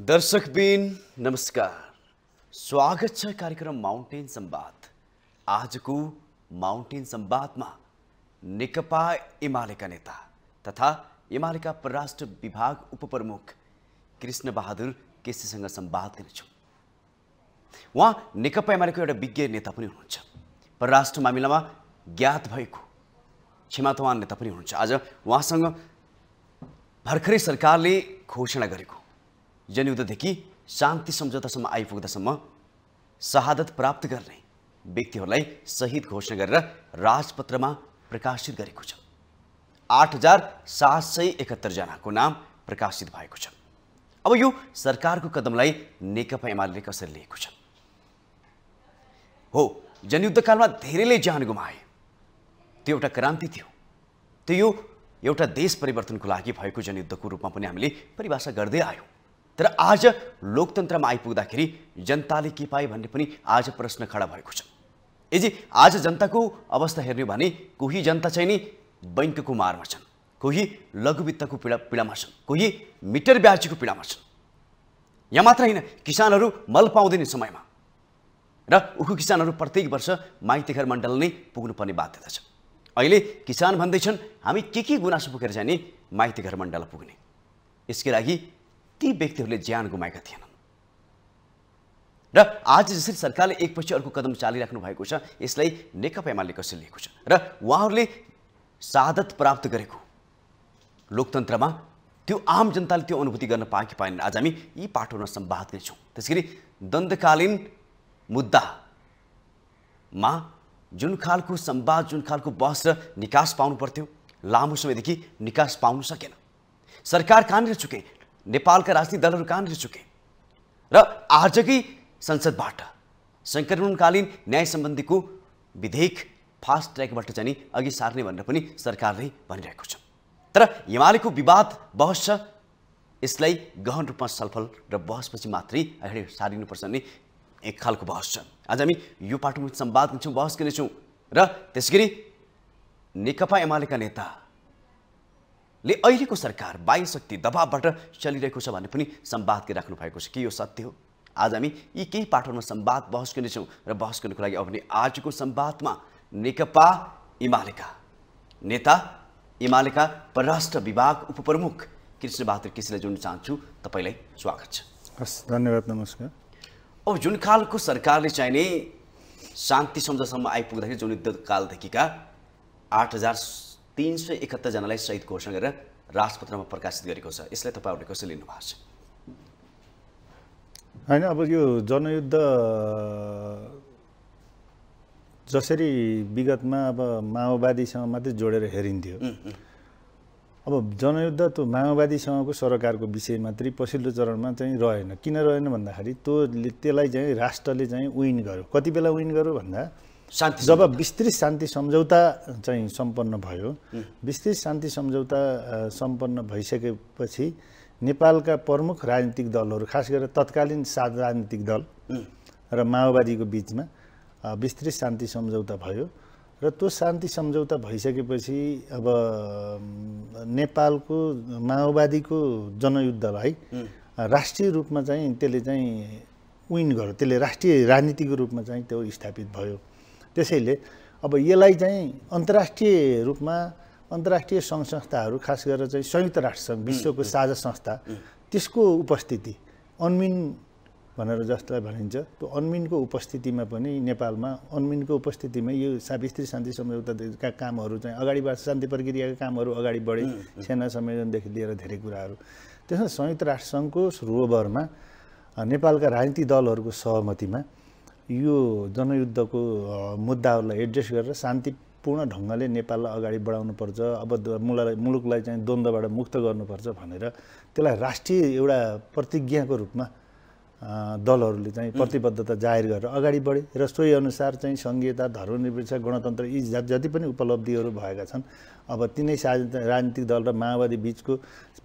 दर्शकबिन नमस्कार स्वागत छ कार्यक्रम माउन्टेन सम्वाद आजको माउन्टेन सम्वादमा नेकपा एमालेका नेता तथा एमालेका परराष्ट्र विभाग उपप्रमुख कृष्ण बहादुर केसीसँग सम्वाद गर्नेछौँ उहाँ नेकपा एमालेको एउटा विज्ञ नेता पनि हुनुहुन्छ परराष्ट्र मामिलामा ज्ञात भएको क्षमातवान नेता पनि हुनुहुन्छ आज उहाँसँग भर्खरै सरकारले घोषणा गरेको जनयुद्धदेखि शान्ति सम्झौतासम्म आइपुग्दासम्म शहादत प्राप्त गर्ने व्यक्तिहरूलाई शहीद घोषणा गरेर राजपत्रमा प्रकाशित गरेको छ आठ हजार सात सय एकहत्तरजनाको नाम प्रकाशित भएको छ अब यो सरकारको कदमलाई नेकपा एमाले कसरी लिएको छ हो जनयुद्धकालमा धेरैले ज्यान गुमाए त्यो एउटा क्रान्ति थियो त्यो यो एउटा देश परिवर्तनको लागि भएको जनयुद्धको रूपमा पनि हामीले परिभाषा गर्दै आयौँ तर आज लोकतन्त्रमा आइपुग्दाखेरि जनताले के पाए भन्ने पनि आज प्रश्न खडा भएको छ यदि आज जनताको अवस्था हेर्ने भने कोही जनता चाहिँ नि बैङ्कको मारमा छन् कोही लघुवित्तको पीडा पीडामा छन् कोही मिटर ब्याजीको पीडामा छन् यहाँ मात्र होइन किसानहरू मल पाउँदैन समयमा र उखु किसानहरू प्रत्येक वर्ष माइती घर मण्डल नै पुग्नुपर्ने बाध्यता छ अहिले किसान भन्दैछन् हामी के के गुनासो पुगेर जाने माइती घर मण्डल पुग्ने यसकै लागि ती व्यक्तिहरूले ज्यान गुमाएका थिएनन् र आज जसरी सरकारले एकपछि अर्को कदम चालिराख्नु भएको छ यसलाई नेकपा एमाले कसरी लिएको छ र उहाँहरूले सादत प्राप्त गरेको लोकतन्त्रमा त्यो आम जनताले त्यो अनुभूति गर्न पाए कि पाएन आज हामी यी पाठोमा सम्वाद गर्छौँ त्यस गरी द्वन्द्वकालीन मुद्दामा जुन खालको सम्वाद जुन खालको बहस र निकास पाउनु पर्थ्यो लामो समयदेखि निकास पाउन सकेन सरकार कहाँनिर चुके नेपालका राजनीतिक दलहरू कहाँनिर चुके र आजकै संसदबाट सङ्क्रमणकालीन न्याय सम्बन्धीको विधेयक फास्ट ट्र्याकबाट चाहिँ अघि सार्ने भनेर पनि सरकारले भनिरहेको छ तर हिमालयको विवाद बहस छ यसलाई गहन रूपमा छलफल र बहसपछि मात्रै अगाडि सारिनुपर्छ भन्ने एक खालको बहस छ आज हामी यो पाटोमा संवाद गर्नेछौँ बहस गर्नेछौँ र त्यसै गरी नेकपा एमालेका नेता ले अहिलेको सरकार बाह्य शक्ति दबावबाट चलिरहेको छ भन्ने पनि के राख्नु भएको छ के यो सत्य हो आज हामी यी केही पाठहरूमा सम्वाद बहस गर्नेछौँ र बहस गर्नुको लागि अब आजको सम्वादमा नेकपा इमालेका नेता इमालेका परराष्ट्र विभाग उपप्रमुख कृष्णबहादुर केसीलाई जोड्न चाहन्छु तपाईँलाई स्वागत छ हस् धन्यवाद नमस्कार अब जुन खालको सरकारले चाहिने शान्ति सम्झासम्म आइपुग्दाखेरि जुन युद्धकालदेखिका आठ हजार तिन सय एकहत्तरजनालाई सहित घोषणा गरेर राजपत्रमा प्रकाशित गरेको छ यसलाई तपाईँहरूले कसरी लिनुभएको छ होइन अब यो जनयुद्ध जसरी विगतमा अब माओवादीसँग मात्रै जोडेर हेरिन्थ्यो अब जनयुद्ध त माओवादीसँगको सरकारको विषय मात्रै पछिल्लो चरणमा चाहिँ रहेन किन रहेन भन्दाखेरि त्यो त्यसलाई चाहिँ राष्ट्रले चाहिँ विन गर्यो कति बेला विन गर्यो भन्दा शान्ति जब विस्तृत शान्ति सम्झौता चाहिँ सम्पन्न भयो विस्तृत शान्ति सम्झौता सम्पन्न भइसकेपछि नेपालका प्रमुख राजनीतिक दलहरू खास गरेर तत्कालीन सात राजनीतिक दल र माओवादीको बिचमा विस्तृत शान्ति सम्झौता भयो र त्यो शान्ति सम्झौता भइसकेपछि अब नेपालको माओवादीको जनयुद्धलाई राष्ट्रिय रूपमा चाहिँ त्यसले चाहिँ विन गर्यो त्यसले राष्ट्रिय राजनीतिको रूपमा चाहिँ त्यो स्थापित भयो त्यसैले अब यसलाई चाहिँ अन्तर्राष्ट्रिय रूपमा अन्तर्राष्ट्रिय सङ्घ संस्थाहरू खास गरेर चाहिँ संयुक्त राष्ट्रसङ्घ विश्वको साझा संस्था त्यसको उपस्थिति अन्मिन भनेर जसलाई भनिन्छ त्यो अन्मिनको उपस्थितिमा पनि नेपालमा अन्मिनको उपस्थितिमा यो स्त्री शान्ति सम्झौताका कामहरू चाहिँ अगाडि बढ शान्ति प्रक्रियाका कामहरू अगाडि बढे सेना संयोजनदेखि लिएर धेरै कुराहरू त्यसमा संयुक्त राष्ट्रसङ्घको रोभरमा नेपालका राजनीतिक दलहरूको सहमतिमा यो जनयुद्धको मुद्दाहरूलाई एड्रेस गरेर शान्तिपूर्ण ढङ्गले नेपाललाई अगाडि बढाउनुपर्छ अब मुलालाई मुलुकलाई चाहिँ द्वन्द्वबाट मुक्त गर्नुपर्छ भनेर त्यसलाई राष्ट्रिय एउटा प्रतिज्ञाको रूपमा दलहरूले चाहिँ प्रतिबद्धता जाहेर गरेर अगाडि बढे र सोही अनुसार चाहिँ सङ्घीयता धर्मनिरपेक्ष गणतन्त्र यी जति पनि उपलब्धिहरू भएका छन् अब तिनै सा राजनीतिक दल र माओवादी बिचको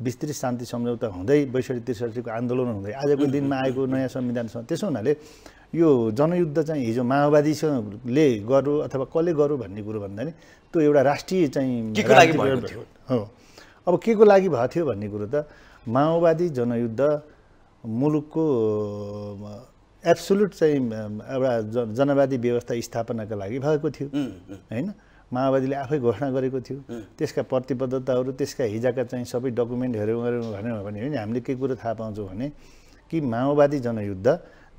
विस्तृत शान्ति सम्झौता हुँदै बैसठी त्रिसठीको आन्दोलन हुँदै आजको दिनमा आएको नयाँ संविधानसँग त्यसो हुनाले यो जनयुद्ध चाहिँ हिजो माओवादीसँगले गरौँ अथवा कसले गरौँ भन्ने कुरो भन्दा नि त्यो एउटा राष्ट्रिय चाहिँ हो अब के को लागि भएको थियो भन्ने कुरो त माओवादी जनयुद्ध मुलुकको एब्सोल्युट चाहिँ एउटा जनवादी व्यवस्था स्थापनाका लागि भएको थियो होइन माओवादीले आफै घोषणा गरेको थियो त्यसका प्रतिबद्धताहरू त्यसका हिजाका चाहिँ सबै डकुमेन्टहरू भन्यो भने हामीले के कुरो थाहा पाउँछौँ भने कि माओवादी जनयुद्ध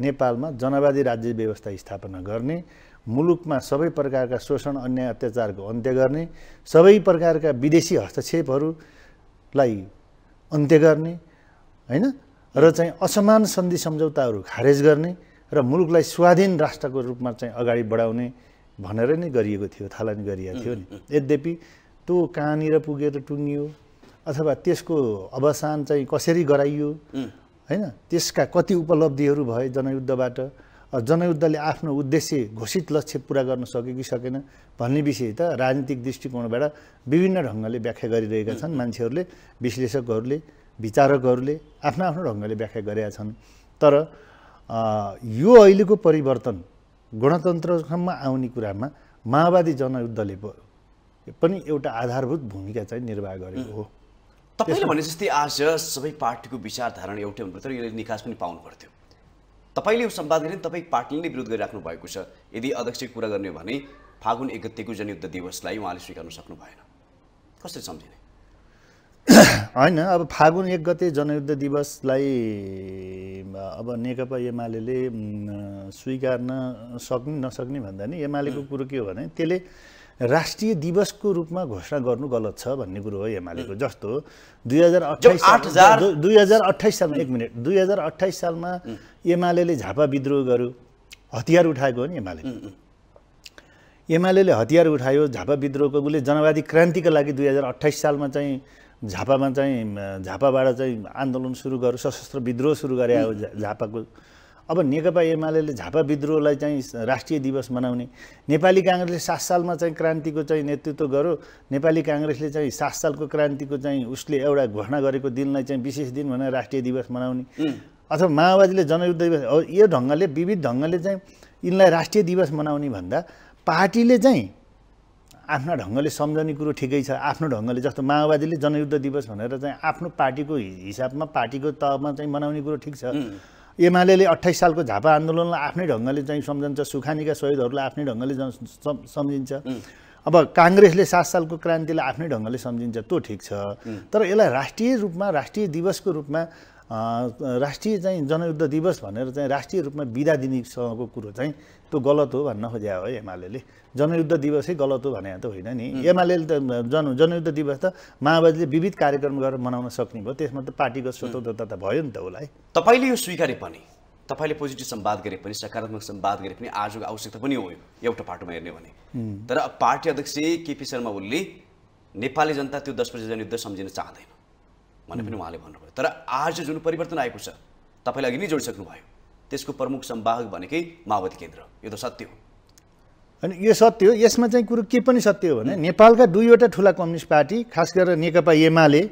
नेपालमा जनवादी राज्य व्यवस्था स्थापना गर्ने मुलुकमा सबै प्रकारका शोषण अन्याय अत्याचारको अन्त्य गर्ने सबै प्रकारका विदेशी हस्तक्षेपहरूलाई अन्त्य गर्ने होइन र चाहिँ असमान सन्धि सम्झौताहरू खारेज गर्ने र मुलुकलाई स्वाधीन राष्ट्रको रूपमा चाहिँ अगाडि बढाउने भनेर नै गरिएको थियो थालनी गरिएको थियो नि यद्यपि त्यो कहाँनिर पुगेर टुङ्गियो अथवा त्यसको अवसान चाहिँ कसरी गराइयो होइन त्यसका कति उपलब्धिहरू भए जनयुद्धबाट जनयुद्धले आफ्नो उद्देश्य घोषित लक्ष्य पुरा गर्न सक्यो कि सकेन भन्ने विषय त राजनीतिक दृष्टिकोणबाट विभिन्न ढङ्गले व्याख्या गरिरहेका छन् मान्छेहरूले विश्लेषकहरूले विचारकहरूले आफ्नो आफ्नो ढङ्गले व्याख्या गरेका छन् तर यो अहिलेको परिवर्तन गणतन्त्रसम्म आउने कुरामा माओवादी जनयुद्धले पनि एउटा आधारभूत भूमिका चाहिँ निर्वाह गरेको हो तपाईँले भने जस्तै आज सबै पार्टीको विचारधारणा एउटै हुनुपर्छ र यसले निकास पनि पाउनु पर्थ्यो तपाईँले यो सम्वाद गरेन तपाईँ पार्टीले नै विरोध गरिराख्नु भएको छ यदि अध्यक्ष कुरा गर्ने हो भने फागुन एक गतेको जनयुद्ध दिवसलाई उहाँले स्वीकार्न सक्नु भएन कसरी सम्झिने होइन अब फागुन एक गते जनयुद्ध दिवसलाई अब नेकपा एमाले स्वीकार्न सक्ने नसक्ने भन्दा नि एमालेको कुरो के हो भने त्यसले राष्ट्रिय दिवसको रूपमा घोषणा गर्नु गलत छ भन्ने कुरो हो एमालेको जस्तो दुई हजार अठाइस दुई हजार अठाइस सालमा एक मिनट दुई हजार अठाइस सालमा एमाले झापा विद्रोह गर्यो हतियार उठाएको हो नि एमाले एमाले हतियार उठायो झापा विद्रोहको उसले जनवादी क्रान्तिको लागि दुई हजार अठाइस सालमा चाहिँ झापामा चाहिँ झापाबाट चाहिँ आन्दोलन सुरु गर्यो सशस्त्र विद्रोह सुरु गरे झापाको अब नेकपा एमाले झापा विद्रोहलाई चाहिँ राष्ट्रिय दिवस मनाउने नेपाली काङ्ग्रेसले सात सालमा चाहिँ क्रान्तिको चाहिँ नेतृत्व गर्यो नेपाली काङ्ग्रेसले चाहिँ सात सालको क्रान्तिको चाहिँ उसले एउटा घोषणा गरेको दिनलाई चाहिँ विशेष दिन भनेर राष्ट्रिय दिवस मनाउने अथवा माओवादीले जनयुद्ध दिवस यो ढङ्गले विविध ढङ्गले चाहिँ यिनलाई राष्ट्रिय दिवस मनाउने भन्दा पार्टीले चाहिँ आफ्ना ढङ्गले सम्झने कुरो ठिकै छ आफ्नो ढङ्गले जस्तो माओवादीले जनयुद्ध दिवस भनेर चाहिँ आफ्नो पार्टीको हिसाबमा पार्टीको तहमा चाहिँ मनाउने कुरो ठिक छ एमाले अट्ठाइस सालको झापा आन्दोलनलाई आफ्नै ढङ्गले चाहिँ सम्झन्छ सुखानीका शहीदहरूलाई आफ्नै ढङ्गले सम्झिन्छ अब काङ्ग्रेसले सात सालको क्रान्तिलाई आफ्नै ढङ्गले सम्झिन्छ त्यो ठिक छ तर यसलाई राष्ट्रिय रूपमा राष्ट्रिय दिवसको रूपमा राष्ट्रिय चाहिँ जनयुद्ध दिवस भनेर चाहिँ राष्ट्रिय रूपमा बिदा दिनेसँगको कुरो चाहिँ त्यो गलत हो भन्न खोजे हो एमाले जनयुद्ध दिवसै गलत हो भने त होइन नि एमाले त जन जनयुद्ध दिवस त माओवादीले विविध कार्यक्रम गरेर मनाउन सक्ने भयो त्यसमा त पार्टीको स्वतन्त्रता त भयो नि त उसलाई तपाईँले यो स्वीकारे पनि तपाईँले पोजिटिभ सम्वाद गरे पनि सकारात्मक सम्वाद गरे पनि आजको आवश्यकता पनि हो एउटा पाटोमा हेर्ने भने तर पार्टी अध्यक्ष केपी शर्मा ओलीले नेपाली जनता त्यो दस प्रतिशत जनयुद्ध सम्झिन चाहँदैन भन्ने पनि उहाँले भन्नुभयो तर आज जुन परिवर्तन आएको छ तपाईँले अघि नै जोडिसक्नुभयो त्यसको प्रमुख सम्वाहक भनेकै माओवादी केन्द्र यो त सत्य हो अनि यो सत्य हो यसमा चाहिँ कुरो के पनि सत्य हो भने नेपालका दुईवटा ठुला कम्युनिस्ट पार्टी खास गरेर नेकपा एमाले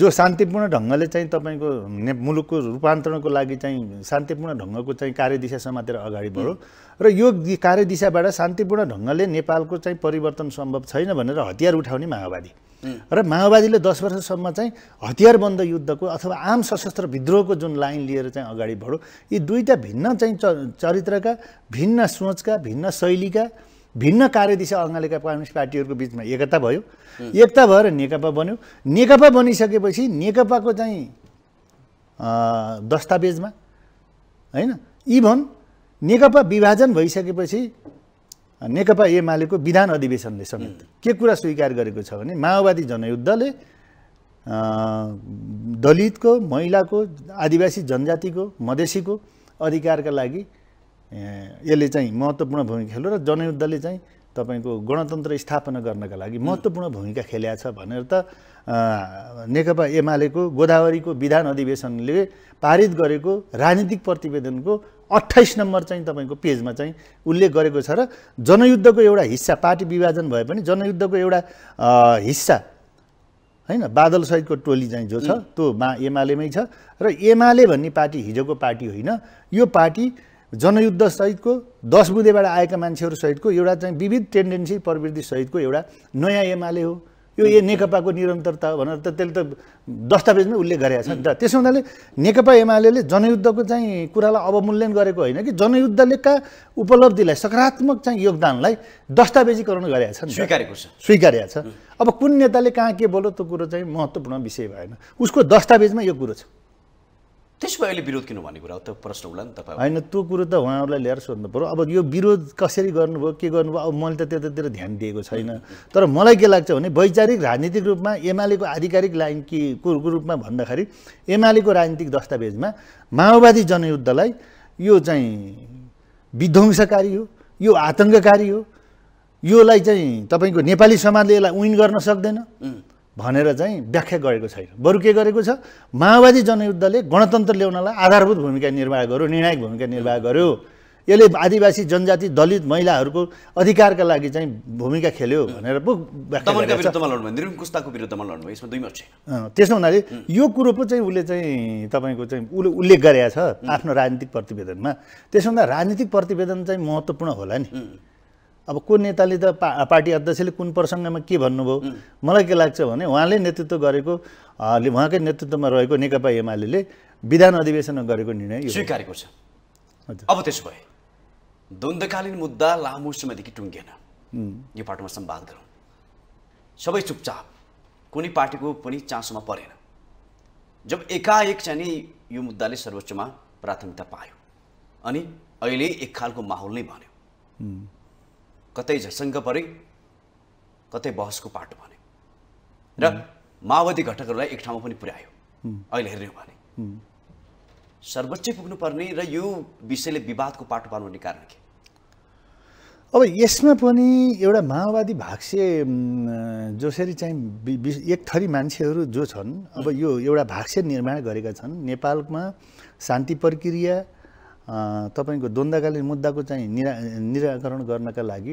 जो शान्तिपूर्ण ढङ्गले चाहिँ तपाईँको ने मुलुकको रूपान्तरणको लागि चाहिँ शान्तिपूर्ण ढङ्गको चाहिँ कार्यदिशा समातेर अगाडि बढो र यो कार्यदिशाबाट शान्तिपूर्ण ढङ्गले नेपालको चाहिँ परिवर्तन सम्भव छैन भनेर हतियार उठाउने माओवादी र माओवादीले दस वर्षसम्म चाहिँ हतियारबन्द युद्धको अथवा आम सशस्त्र विद्रोहको जुन लाइन लिएर चाहिँ अगाडि बढो यी दुईवटा भिन्न चाहिँ चरित्रका भिन्न सोचका भिन्न शैलीका भिन्न कार्यदिशा अङ्गले कम्युनिस्ट पार्टीहरूको बिचमा एकता भयो एकता भएर नेकपा बन्यो नेकपा बनिसकेपछि नेकपाको चाहिँ दस्तावेजमा होइन इभन नेकपा विभाजन भइसकेपछि नेकपा एमालेको विधान अधिवेशनले समेत के कुरा स्वीकार गरेको छ भने माओवादी जनयुद्धले दलितको महिलाको आदिवासी जनजातिको मधेसीको अधिकारका लागि यसले चाहिँ महत्त्वपूर्ण भूमिका खेल्यो र जनयुद्धले चाहिँ तपाईँको गणतन्त्र स्थापना गर्नका लागि महत्त्वपूर्ण भूमिका खेल्या छ भनेर त नेकपा एमालेको गोदावरीको विधान अधिवेशनले पारित गरेको राजनीतिक प्रतिवेदनको अट्ठाइस नम्बर चाहिँ तपाईँको पेजमा चाहिँ उल्लेख गरेको छ र जनयुद्धको एउटा हिस्सा पार्टी विभाजन भए पनि जनयुद्धको एउटा हिस्सा होइन बादलसहितको टोली चाहिँ जो छ त्यो मा एमालेमै छ र एमाले भन्ने पार्टी हिजोको पार्टी होइन यो पार्टी जनयुद्ध जनयुद्धसहितको दस बुधेबाट आएका मान्छेहरूसहितको एउटा चाहिँ विविध टेन्डेन्सी प्रवृत्ति प्रवृत्तिसहितको एउटा नयाँ एमाले हो यो ए नेकपाको निरन्तरता हो भनेर त त्यसले त दस्तावेजमै उल्लेख गरेका छन् नि त त्यसो हुनाले नेकपा एमाले जनयुद्धको चाहिँ कुरालाई अवमूल्यन गरेको होइन कि जनयुद्धले कहाँ उपलब्धिलाई सकारात्मक चाहिँ योगदानलाई दस्तावेजीकरण गरेका छन् स्वीकारेको छ स्वीकारेको छ अब कुन नेताले कहाँ के बोल्यो त्यो कुरो चाहिँ महत्त्वपूर्ण विषय भएन उसको दस्तावेजमा यो कुरो छ त्यसमा अहिले विरोध किन भन्ने कुरा हो त प्रश्न होला नि तपाईँ होइन त्यो कुरो त उहाँहरूलाई ल्याएर सोध्नु पऱ्यो अब यो विरोध कसरी गर्नुभयो के गर्नुभयो अब मैले त त्यतातिर ध्यान दिएको छैन तर मलाई के लाग्छ भने वैचारिक राजनीतिक रूपमा एमालेको आधिकारिक लाइन कि रूपमा भन्दाखेरि एमालेको राजनीतिक दस्तावेजमा माओवादी जनयुद्धलाई यो चाहिँ विध्वंसकारी हो यो आतङ्ककारी हो योलाई चाहिँ तपाईँको नेपाली समाजले यसलाई विन गर्न सक्दैन भनेर चाहिँ व्याख्या गरेको छैन बरु के गरेको छ माओवादी जनयुद्धले गणतन्त्र ल्याउनलाई आधारभूत भूमिका निर्वाह गर्यो निर्णायक भूमिका निर्वाह गर्यो यसले आदिवासी जनजाति दलित महिलाहरूको अधिकारका लागि चाहिँ भूमिका खेल्यो भनेर पो त्यसो हुनाले यो कुरो पो चाहिँ उसले चाहिँ तपाईँको चाहिँ उसले उल्लेख गरेका छ आफ्नो राजनीतिक प्रतिवेदनमा त्यसो हुँदा राजनीतिक प्रतिवेदन चाहिँ महत्त्वपूर्ण होला नि अब कुन नेताले त पा पार्टी अध्यक्षले कुन प्रसङ्गमा के भन्नुभयो मलाई के लाग्छ भने उहाँले नेतृत्व गरेको उहाँकै नेतृत्वमा रहेको नेकपा एमाले विधान अधिवेशनमा गरेको निर्णय स्वीकारेको छ अब त्यसो भए द्वन्द्वकालीन मुद्दा लामो समयदेखि टुङ्गिएन यो पाटोमा सम्वाद गरौँ सबै चुपचाप कुनै पार्टीको पनि चासोमा परेन जब एकाएक चाहिँ नि यो मुद्दाले सर्वोच्चमा प्राथमिकता पायो अनि अहिले एक खालको माहौल नै भन्यो कतै झसङ्ग परे कतै बहसको पाटो भने र माओवादी घटकहरूलाई एक ठाउँमा पनि पुर्यायो अहिले हेर्ने हो भने सर्वोच्च पुग्नुपर्ने र यो विषयले विवादको पाटो पार्नुपर्ने कारण के अब यसमा पनि एउटा माओवादी भाष्य जसरी चाहिँ एक थरी मान्छेहरू जो छन् अब यो एउटा भाष्य निर्माण गरेका छन् नेपालमा शान्ति प्रक्रिया तपाईँको द्वन्द्वकालीन मुद्दाको चाहिँ निरा निराकरण गर्नका लागि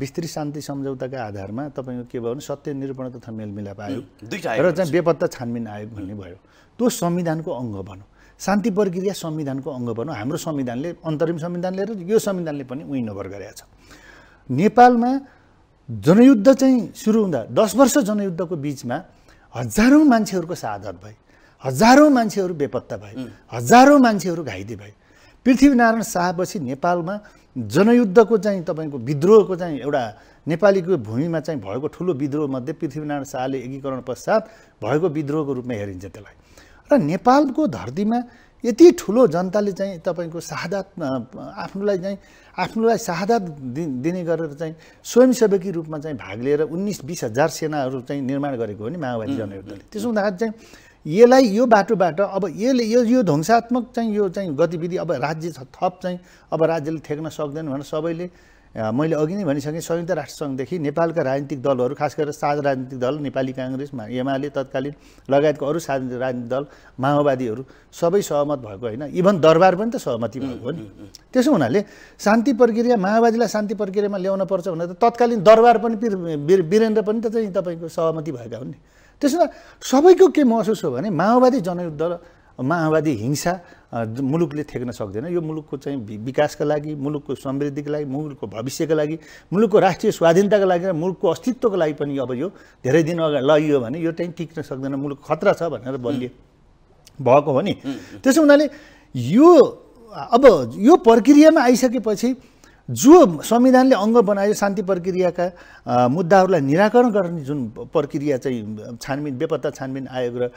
विस्तृत शान्ति सम्झौताका आधारमा तपाईँको के भयो भने सत्य निरूपण तथा मेलमिलाप आयो र चाहिँ बेपत्ता छानबिन आयोग भन्ने भयो त्यो संविधानको अङ्ग भनौँ शान्ति प्रक्रिया संविधानको अङ्ग भनौँ हाम्रो संविधानले अन्तरिम संविधानले र यो संविधानले पनि विन ओभर गरेका छ नेपालमा जनयुद्ध चाहिँ सुरु हुँदा दस वर्ष जनयुद्धको बिचमा हजारौँ मान्छेहरूको साधन भए हजारौँ मान्छेहरू बेपत्ता भए हजारौँ मान्छेहरू घाइते भए पृथ्वीनारायण शाहपछि नेपालमा जनयुद्धको चाहिँ तपाईँको विद्रोहको चाहिँ एउटा नेपालीको भूमिमा चाहिँ भएको ठुलो विद्रोहमध्ये पृथ्वीनारायण शाहले एकीकरण पश्चात भएको विद्रोहको रूपमा हेरिन्छ त्यसलाई र नेपालको धरतीमा यति ठुलो जनताले चाहिँ तपाईँको सादात आफ्नोलाई चाहिँ आफ्नोलाई सादात दिने गरेर चाहिँ स्वयंसेवकी रूपमा चाहिँ भाग लिएर उन्नाइस बिस हजार सेनाहरू चाहिँ निर्माण गरेको हो नि माओवादी जनयुद्धले त्यसो हुँदाखेरि चाहिँ यसलाई यो बाटोबाट अब यसले यो यो ध्वंसात्मक चाहिँ यो चाहिँ गतिविधि अब राज्य थप चाहिँ अब राज्यले ठेक्न सक्दैन भनेर सबैले मैले अघि नै भनिसकेँ संयुक्त राष्ट्रसङ्घदेखि नेपालका राजनीतिक दलहरू खास गरेर साझा राजनीतिक दल नेपाली काङ्ग्रेस एमाले तत्कालीन लगायतको अरू साझा राजनीतिक दल माओवादीहरू सबै सहमत भएको होइन इभन दरबार पनि त सहमति भएको हो नि त्यसो हुनाले शान्ति प्रक्रिया माओवादीलाई शान्ति प्रक्रियामा ल्याउन पर्छ भनेर तत्कालीन दरबार पनि वीरेन्द्र पनि त चाहिँ तपाईँको सहमति भएका हुन् नि त्यसमा सबैको के महसुस हो भने माओवादी जनयुद्ध र माओवादी हिंसा मुलुकले ठेक्न सक्दैन यो मुलुकको चाहिँ विकासका लागि मुलुकको समृद्धिको लागि मुलुकको भविष्यको लागि मुलुकको राष्ट्रिय स्वाधीनताको लागि र मुलुकको अस्तित्वको लागि पनि अब यो धेरै दिन अगाडि लगियो भने यो चाहिँ टिक्न सक्दैन मुलुक खतरा छ भनेर बलियो भएको हो नि त्यसो हुनाले यो अब यो प्रक्रियामा आइसकेपछि जो संविधानले अङ्ग बनायो शान्ति प्रक्रियाका मुद्दाहरूलाई निराकरण गर्ने जुन प्रक्रिया चाहिँ छानबिन बेपत्ता छानबिन आयोग र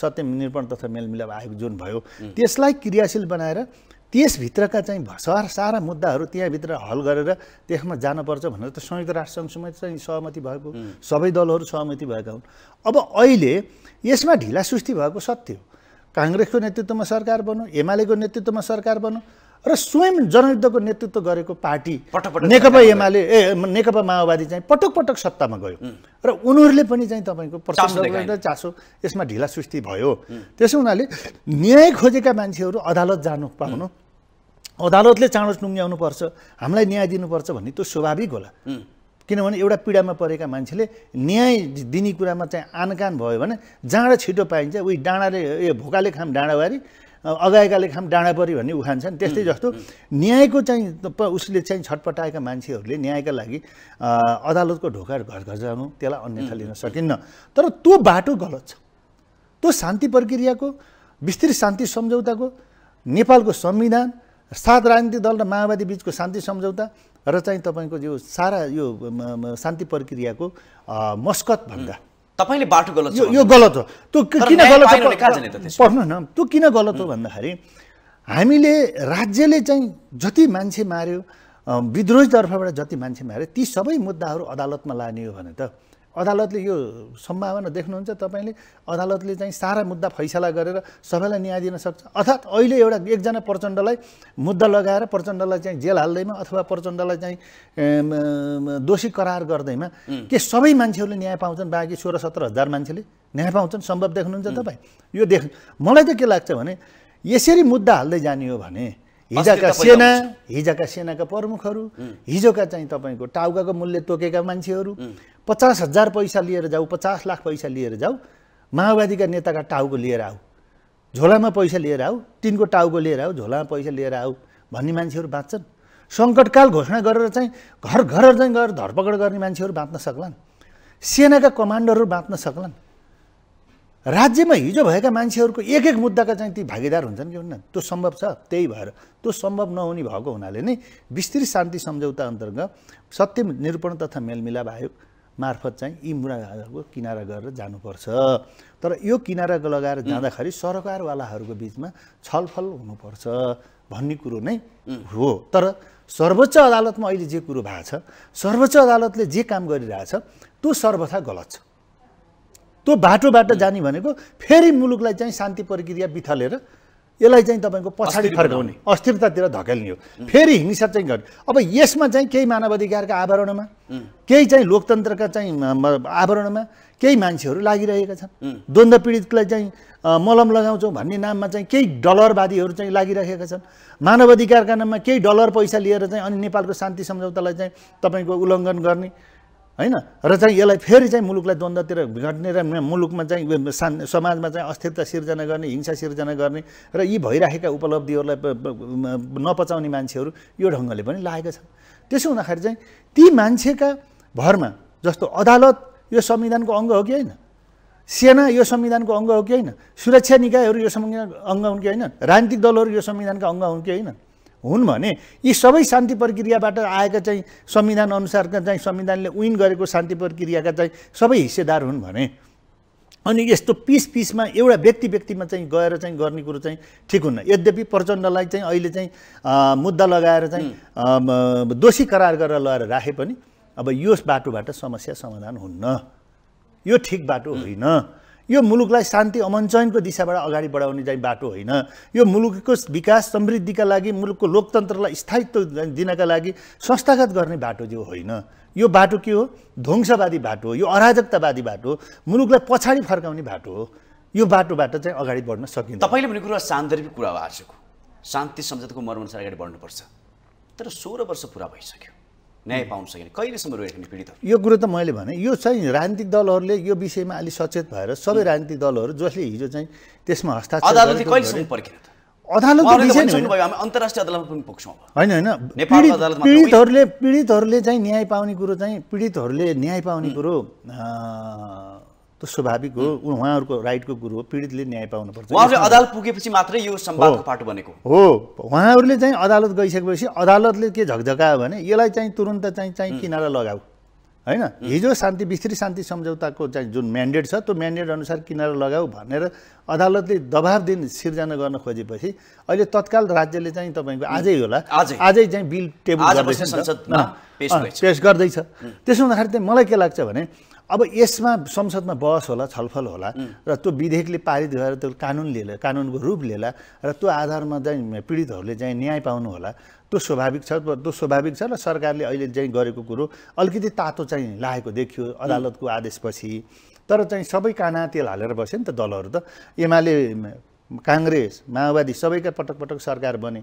सत्य निर्माण तथा मेलमिलाप आयोग जुन भयो त्यसलाई क्रियाशील बनाएर त्यसभित्रका चाहिँ सारा सारा मुद्दाहरू त्यहाँभित्र हल गरेर त्यसमा जानुपर्छ भनेर त संयुक्त राष्ट्रसङ्घसम्म चाहिँ सहमति भएको सबै दलहरू सहमति भएका हुन् अब अहिले यसमा ढिलासुस्ती भएको सत्य हो काङ्ग्रेसको नेतृत्वमा सरकार बनाऊ एमालेको नेतृत्वमा सरकार बनाऊ र स्वयं जनयुद्धको नेतृत्व गरेको पार्टी नेकपा एमाले ए नेकपा माओवादी चाहिँ पटक पटक सत्तामा गयो र उनीहरूले पनि चाहिँ तपाईँको प्रशासन चासो यसमा ढिला सुस्ती भयो त्यसो हुनाले न्याय खोजेका मान्छेहरू अदालत जानु पाउनु अदालतले चाँडो पर्छ हामीलाई न्याय दिनुपर्छ भन्ने त्यो स्वाभाविक होला किनभने एउटा पीडामा परेका मान्छेले न्याय दिने कुरामा चाहिँ आनकान भयो भने जाँडा छिटो पाइन्छ उही डाँडाले ए भोकाले खाम डाँडावारी अगाएका लेखाम डाँडा पऱ्यो भन्ने उखान छन् त्यस्तै जस्तो न्यायको चाहिँ उसले चाहिँ छटपटाएका मान्छेहरूले न्यायका लागि अदालतको ढोका घर घर जानु त्यसलाई अन्यथा लिन सकिन्न तर त्यो बाटो गलत छ त्यो शान्ति प्रक्रियाको विस्तृत शान्ति सम्झौताको नेपालको संविधान सात राजनीतिक दल र माओवादी बिचको शान्ति सम्झौता र चाहिँ तपाईँको यो सारा यो शान्ति प्रक्रियाको मस्कतभन्दा तपाईँले बाटो गलत यो, यो गलत हो त्यो किन गलत पढ्नु न त्यो किन गलत हो भन्दाखेरि हामीले राज्यले चाहिँ जति मान्छे मार्यो विद्रोही तर्फबाट जति मान्छे मार्यो ती सबै मुद्दाहरू अदालतमा लाने हो भने त अदालतले यो सम्भावना देख्नुहुन्छ तपाईँले अदालतले चाहिँ सारा मुद्दा फैसला गरेर सबैलाई न्याय दिन सक्छ अर्थात् अहिले एउटा एकजना प्रचण्डलाई मुद्दा लगाएर प्रचण्डलाई चाहिँ जेल हाल्दैमा अथवा प्रचण्डलाई चाहिँ दोषी करार गर्दैमा के सबै मान्छेहरूले न्याय पाउँछन् बाँकी सोह्र सत्र हजार मान्छेले न्याय पाउँछन् सम्भव देख्नुहुन्छ तपाईँ यो देख मलाई त के लाग्छ भने यसरी मुद्दा हाल्दै जाने हो भने हिजोका सेना हिजोका सेनाका प्रमुखहरू हिजोका चाहिँ तपाईँको टाउकाको मूल्य तोकेका मान्छेहरू पचास हजार पैसा लिएर जाऊ पचास लाख पैसा लिएर जाऊ माओवादीका नेताका टाउको लिएर आऊ झोलामा पैसा लिएर आऊ तिनको टाउको लिएर आऊ झोलामा पैसा लिएर आऊ भन्ने मान्छेहरू बाँच्छन् सङ्कटकाल घोषणा गरेर चाहिँ घर घर चाहिँ गएर धरपकड गर्ने मान्छेहरू बाँच्न सक्लान् सेनाका कमान्डरहरू बाँच्न सक्लान् राज्यमा हिजो भएका मान्छेहरूको एक एक मुद्दाका चाहिँ ती भागीदार हुन्छन् कि हुन्न त्यो सम्भव छ त्यही भएर त्यो सम्भव नहुने भएको हुनाले नै विस्तृत शान्ति सम्झौता अन्तर्गत सत्य निरूपण तथा मेलमिलाप आयोग मार्फत चाहिँ यी मुनाको किनारा गरेर जानुपर्छ तर यो किनारा लगाएर जाँदाखेरि सरकारवालाहरूको बिचमा छलफल हुनुपर्छ भन्ने कुरो नै हो तर सर्वोच्च अदालतमा अहिले जे कुरो भएको छ सर्वोच्च अदालतले जे काम गरिरहेछ त्यो सर्वथा गलत छ त्यो बाटोबाट जाने भनेको फेरि मुलुकलाई चाहिँ शान्ति प्रक्रिया बिथलेर यसलाई चाहिँ तपाईँको पछाडि फर्काउने अस्थिरतातिर धकेल्ने हो फेरि हिंसा चाहिँ गर्ने अब यसमा चाहिँ केही मानवाधिकारका आवरणमा केही चाहिँ लोकतन्त्रका चाहिँ आवरणमा केही मान्छेहरू लागिरहेका छन् द्वन्द्व पीडितलाई चाहिँ मलम लगाउँछौँ भन्ने नाममा चाहिँ केही डलरवादीहरू चाहिँ लागिरहेका छन् मानवाधिकारका नाममा केही डलर पैसा लिएर चाहिँ अनि नेपालको शान्ति सम्झौतालाई चाहिँ तपाईँको उल्लङ्घन गर्ने होइन र चाहिँ यसलाई फेरि चाहिँ मुलुकलाई द्वन्द्वतिर घट्ने र मुलुकमा चाहिँ समाजमा चाहिँ अस्थिरता सिर्जना गर्ने हिंसा सिर्जना गर्ने र यी भइराखेका उपलब्धिहरूलाई नपचाउने मान्छेहरू यो ढङ्गले पनि लागेका छन् त्यसो हुँदाखेरि चाहिँ ती मान्छेका भरमा जस्तो अदालत यो संविधानको अङ्ग हो कि होइन सेना यो संविधानको अङ्ग हो कि होइन सुरक्षा निकायहरू यो संविधानको अङ्ग हुन् कि होइन राजनीतिक दलहरू यो संविधानका अङ्ग हुन् कि होइन हुन् भने यी सबै शान्ति प्रक्रियाबाट आएका चाहिँ संविधान अनुसारका चाहिँ संविधानले विन गरेको शान्ति प्रक्रियाका चाहिँ सबै हिस्सेदार हुन् भने अनि यस्तो पिस पिसमा एउटा व्यक्ति व्यक्तिमा चाहिँ गएर चाहिँ गर्ने कुरो चाहिँ ठिक हुन्न यद्यपि प्रचण्डलाई चाहिँ अहिले चाहिँ मुद्दा लगाएर चाहिँ दोषी करार गरेर लगाएर राखे पनि अब यो बाटोबाट समस्या समाधान हुन्न यो ठिक बाटो होइन यो मुलुकलाई शान्ति अमन चयनको दिशाबाट अगाडि बढाउने चाहिँ बाटो होइन यो मुलुकको विकास समृद्धिका लागि मुलुकको लोकतन्त्रलाई स्थायित्व दिनका लागि संस्थागत गर्ने बाटो त्यो होइन यो बाटो के हो ध्वंसवादी बाटो हो यो अराजकतावादी बाटो हो मुलुकलाई पछाडि फर्काउने बाटो हो यो बाटोबाट चाहिँ अगाडि बढ्न सकिन्छ तपाईँले भन्ने कुरा सान्दर्भिक कुरा हो आजको शान्ति सम्झौताको मर्मअनुसार अगाडि बढ्नुपर्छ तर सोह्र वर्ष पुरा भइसक्यो न्याय पाउन सकेन कहिलेसम्म रोइराख्ने पीडित यो कुरो त मैले भने यो चाहिँ राजनीतिक दलहरूले यो विषयमा अलिक सचेत भएर सबै राजनीतिक दलहरू जसले हिजो चाहिँ त्यसमा हस्ताक्षर पीडितहरूले पीडितहरूले चाहिँ न्याय पाउने कुरो चाहिँ पीडितहरूले न्याय पाउने कुरो त स्वाभाविक हो उहाँहरूको राइटको गुरु हो पीडितले न्याय पाउनुपर्छ उहाँहरूले अदालत पुगेपछि मात्रै यो संवादको पाटो बनेको हो उहाँहरूले चाहिँ अदालत गइसकेपछि अदालतले के झकझकायो भने यसलाई चाहिँ तुरन्त चाहिँ चाहिँ किनारा लगाऊ होइन हिजो शान्ति विस्तृत शान्ति सम्झौताको चाहिँ जुन म्यान्डेट छ त्यो म्यान्डेट अनुसार किनारा लगाऊ भनेर अदालतले दबाब दिन सिर्जना गर्न खोजेपछि अहिले तत्काल राज्यले चाहिँ तपाईँको आजै होला आजै चाहिँ बिल टेबल पेस गर्दैछ त्यसो हुँदाखेरि चाहिँ मलाई के लाग्छ भने अब यसमा संसदमा बहस होला छलफल होला र त्यो विधेयकले पारित भएर त्यो कानुन लिएर कानुनको रूप लिएला र त्यो आधारमा चाहिँ पीडितहरूले चाहिँ न्याय पाउनु होला त्यो स्वाभाविक छ त्यो स्वाभाविक छ र सरकारले अहिले चाहिँ गरेको कुरो अलिकति तातो चाहिँ लागेको देखियो अदालतको आदेशपछि तर चाहिँ सबै काना तेल हालेर बस्यो नि त दलहरू त एमाले काङ्ग्रेस माओवादी सबैका पटक पटक सरकार बने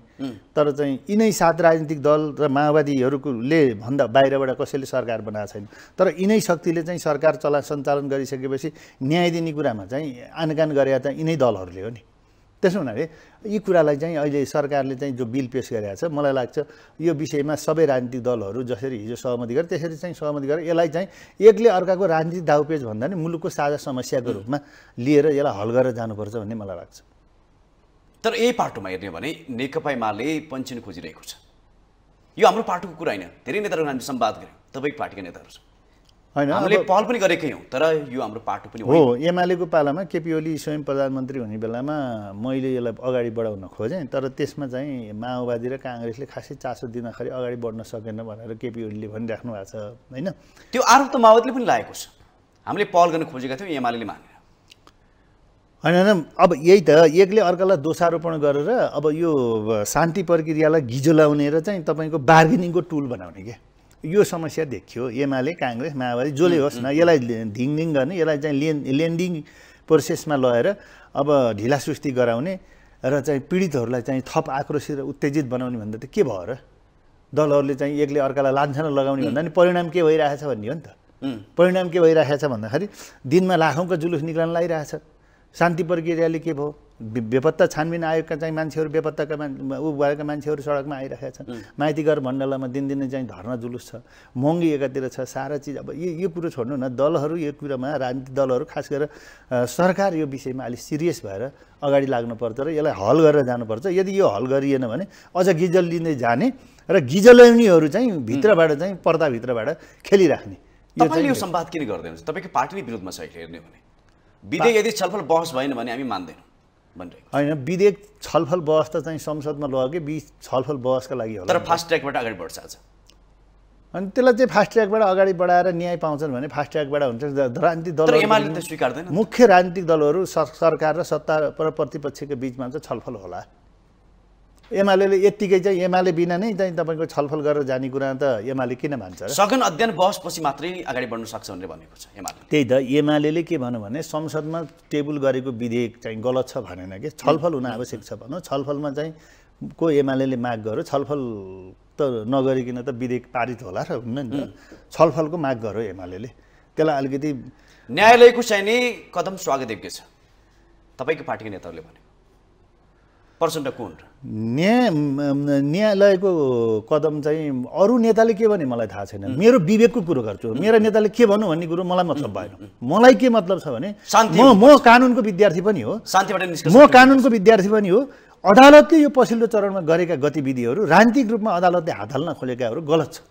तर चाहिँ यिनै सात राजनीतिक दल र माओवादीहरूकोले भन्दा बाहिरबाट कसैले सरकार बनाएको छैन तर यिनै शक्तिले चाहिँ सरकार चला सञ्चालन गरिसकेपछि न्याय दिने कुरामा चाहिँ आनकान गरेका त यिनै दलहरूले हो नि त्यसो हुनाले यी कुरालाई चाहिँ अहिले सरकारले चाहिँ जो बिल पेस गरेका छ मलाई लाग्छ यो विषयमा सबै राजनीतिक दलहरू जसरी हिजो सहमति गरे त्यसरी चाहिँ सहमति गरे यसलाई चाहिँ एकले अर्काको राजनीतिक दाउपेच भन्दा नि मुलुकको साझा समस्याको रूपमा लिएर यसलाई हल गरेर जानुपर्छ भन्ने मलाई लाग्छ तर यही पाटोमा हेर्ने भने नेकपा एमाले पञ्चिन खोजिरहेको छ यो हाम्रो पार्टीको कुरा होइन धेरै नेताहरू हामीले सम्वाद गऱ्यौँ तपाईँको पार्टीका नेताहरू छ होइन हामीले पहल पनि गरेकै हौँ तर यो हाम्रो पाटो पनि हो एमालेको पालामा केपी ओली स्वयं प्रधानमन्त्री हुने बेलामा मैले यसलाई अगाडि बढाउन खोजेँ तर त्यसमा चाहिँ माओवादी र काङ्ग्रेसले खासै चासो दिँदाखेरि अगाडि बढ्न सकेन भनेर केपी ओलीले भनिराख्नु भएको छ होइन त्यो आरोप त माओवादीले पनि लागेको छ हामीले पहल गर्न खोजेका थियौँ एमाले माने होइन होइन अब यही त एकले अर्कालाई दोषारोपण गरेर अब यो शान्ति प्रक्रियालाई घिजो लाउने र चाहिँ तपाईँको बार्गेनिङको टुल बनाउने क्या यो समस्या देखियो एमाले काङ्ग्रेस माओवादी जसले होस् न यसलाई धिङधिङ गर्ने यसलाई चाहिँ लेन लेन्डिङ प्रोसेसमा लगेर अब ढिला सुस्ती गराउने र चाहिँ पीडितहरूलाई चाहिँ थप आक्रोशित र उत्तेजित बनाउने भन्दा त के भयो र दलहरूले चाहिँ एकले अर्कालाई लान्छन लगाउने भन्दा नि परिणाम के भइरहेछ भन्ने हो नि त परिणाम के भइरहेछ भन्दाखेरि दिनमा लाखौँको जुलुस निकाल्न लागिरहेछ शान्ति प्रक्रियाले के भयो बेपत्ता छानबिन आयोगका चाहिँ मान्छेहरू बेपत्ताका मान ऊ भएका मान्छेहरू सडकमा आइरहेका छन् माइतीघर भण्डलामा दिनदिनै चाहिँ धर्ना जुलुस छ महँगी एकातिर छ सारा चिज अब यो यो कुरो छोड्नु न दलहरू यो कुरोमा राजनीतिक दलहरू खास गरेर सरकार यो विषयमा अलिक सिरियस भएर अगाडि लाग्नुपर्छ र यसलाई हल गरेर जानुपर्छ यदि यो हल गरिएन भने अझ गिजल लिँदै जाने र गिजल्याउनेहरू चाहिँ भित्रबाट चाहिँ पर्दाभित्रबाट खेलिराख्ने यो सम्वाद किन गर्दै हुनुहुन्छ तपाईँको पार्टीले विरोधमा छ हेर्ने भने विधेयक यदि छलफल बहस भएन भने हामी मान्दैनौँ भनिरहेको होइन विधेयक छलफल बहस त चाहिँ संसदमा लग्यो बिच छलफल बहसका लागि होला तर फास्ट ट्र्याकबाट अगाडि बढ्छ आज अनि त्यसलाई चाहिँ फास्ट ट्र्याकबाट अगाडि बढाएर न्याय पाउँछन् भने फास्ट ट्र्याकबाट हुन्छ राजनीतिक दल त स्वीकार्दैन मुख्य राजनीतिक दलहरू सरकार र सत्ता र प्रतिपक्षको बिचमा चाहिँ छलफल होला एमाले यत्तिकै चाहिँ एमाले बिना नै चाहिँ तपाईँको छलफल गरेर जाने कुरा त एमाले किन भन्छ सघन अध्ययन बहसपछि मात्रै अगाडि बढ्न सक्छ भनेर भनेको छ एमाले त्यही त एमाले के भन्यो भने संसदमा टेबल गरेको विधेयक चाहिँ गलत छ भनेन कि छलफल हुन आवश्यक छ भनौँ छलफलमा चाहिँ को एमाले माग गर्यो छलफल त नगरिकन त विधेयक पारित होला र हुन्न नि छलफलको माग गर्यो एमाले त्यसलाई अलिकति न्यायालयको चाहिँ नि कदम स्वागत योग्य छ तपाईँको पार्टीको नेताहरूले भने पर्सन न्याय न्यायालयको कदम चाहिँ अरू नेताले के भने मलाई थाहा छैन मेरो विवेकको कुरो गर्छु मेरो नेताले के भन्नु भन्ने कुरो मलाई मतलब भएन मलाई के मतलब छ भने म म कानुनको विद्यार्थी पनि हो शान्तिबाट म कानुनको विद्यार्थी पनि हो अदालतले यो पछिल्लो चरणमा गरेका गतिविधिहरू राजनीतिक रूपमा अदालतले हात हाल्न खोलेकाहरू गलत छ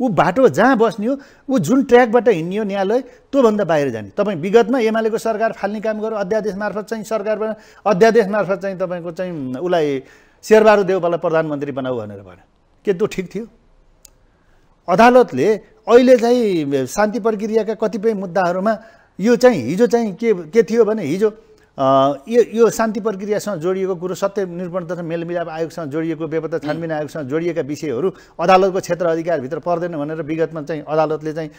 ऊ बाटो जहाँ बस्ने हो ऊ जुन ट्र्याकबाट हिँड्ने हो न्यायालय त्योभन्दा बाहिर जाने तपाईँ विगतमा एमालेको सरकार फाल्ने काम गर्यो अध्यादेश मार्फत चाहिँ सरकारबाट अध्यादेश मार्फत चाहिँ तपाईँको चाहिँ उसलाई शेरबहादुर देवबालाई प्रधानमन्त्री बनाऊ भनेर भन्यो के त्यो ठिक थियो अदालतले अहिले चाहिँ शान्ति प्रक्रियाका कतिपय मुद्दाहरूमा यो चाहिँ हिजो चाहिँ के के थियो भने हिजो यो यो शान्ति प्रक्रियासँग जोडिएको कुरो सत्य निर्पण तथा मेलमिलाप आयोगसँग जोडिएको व्यवस्था छानबिन आयोगसँग जोडिएका विषयहरू अदालतको क्षेत्र अधिकारभित्र पर्दैन भनेर विगतमा चाहिँ अदालतले चाहिँ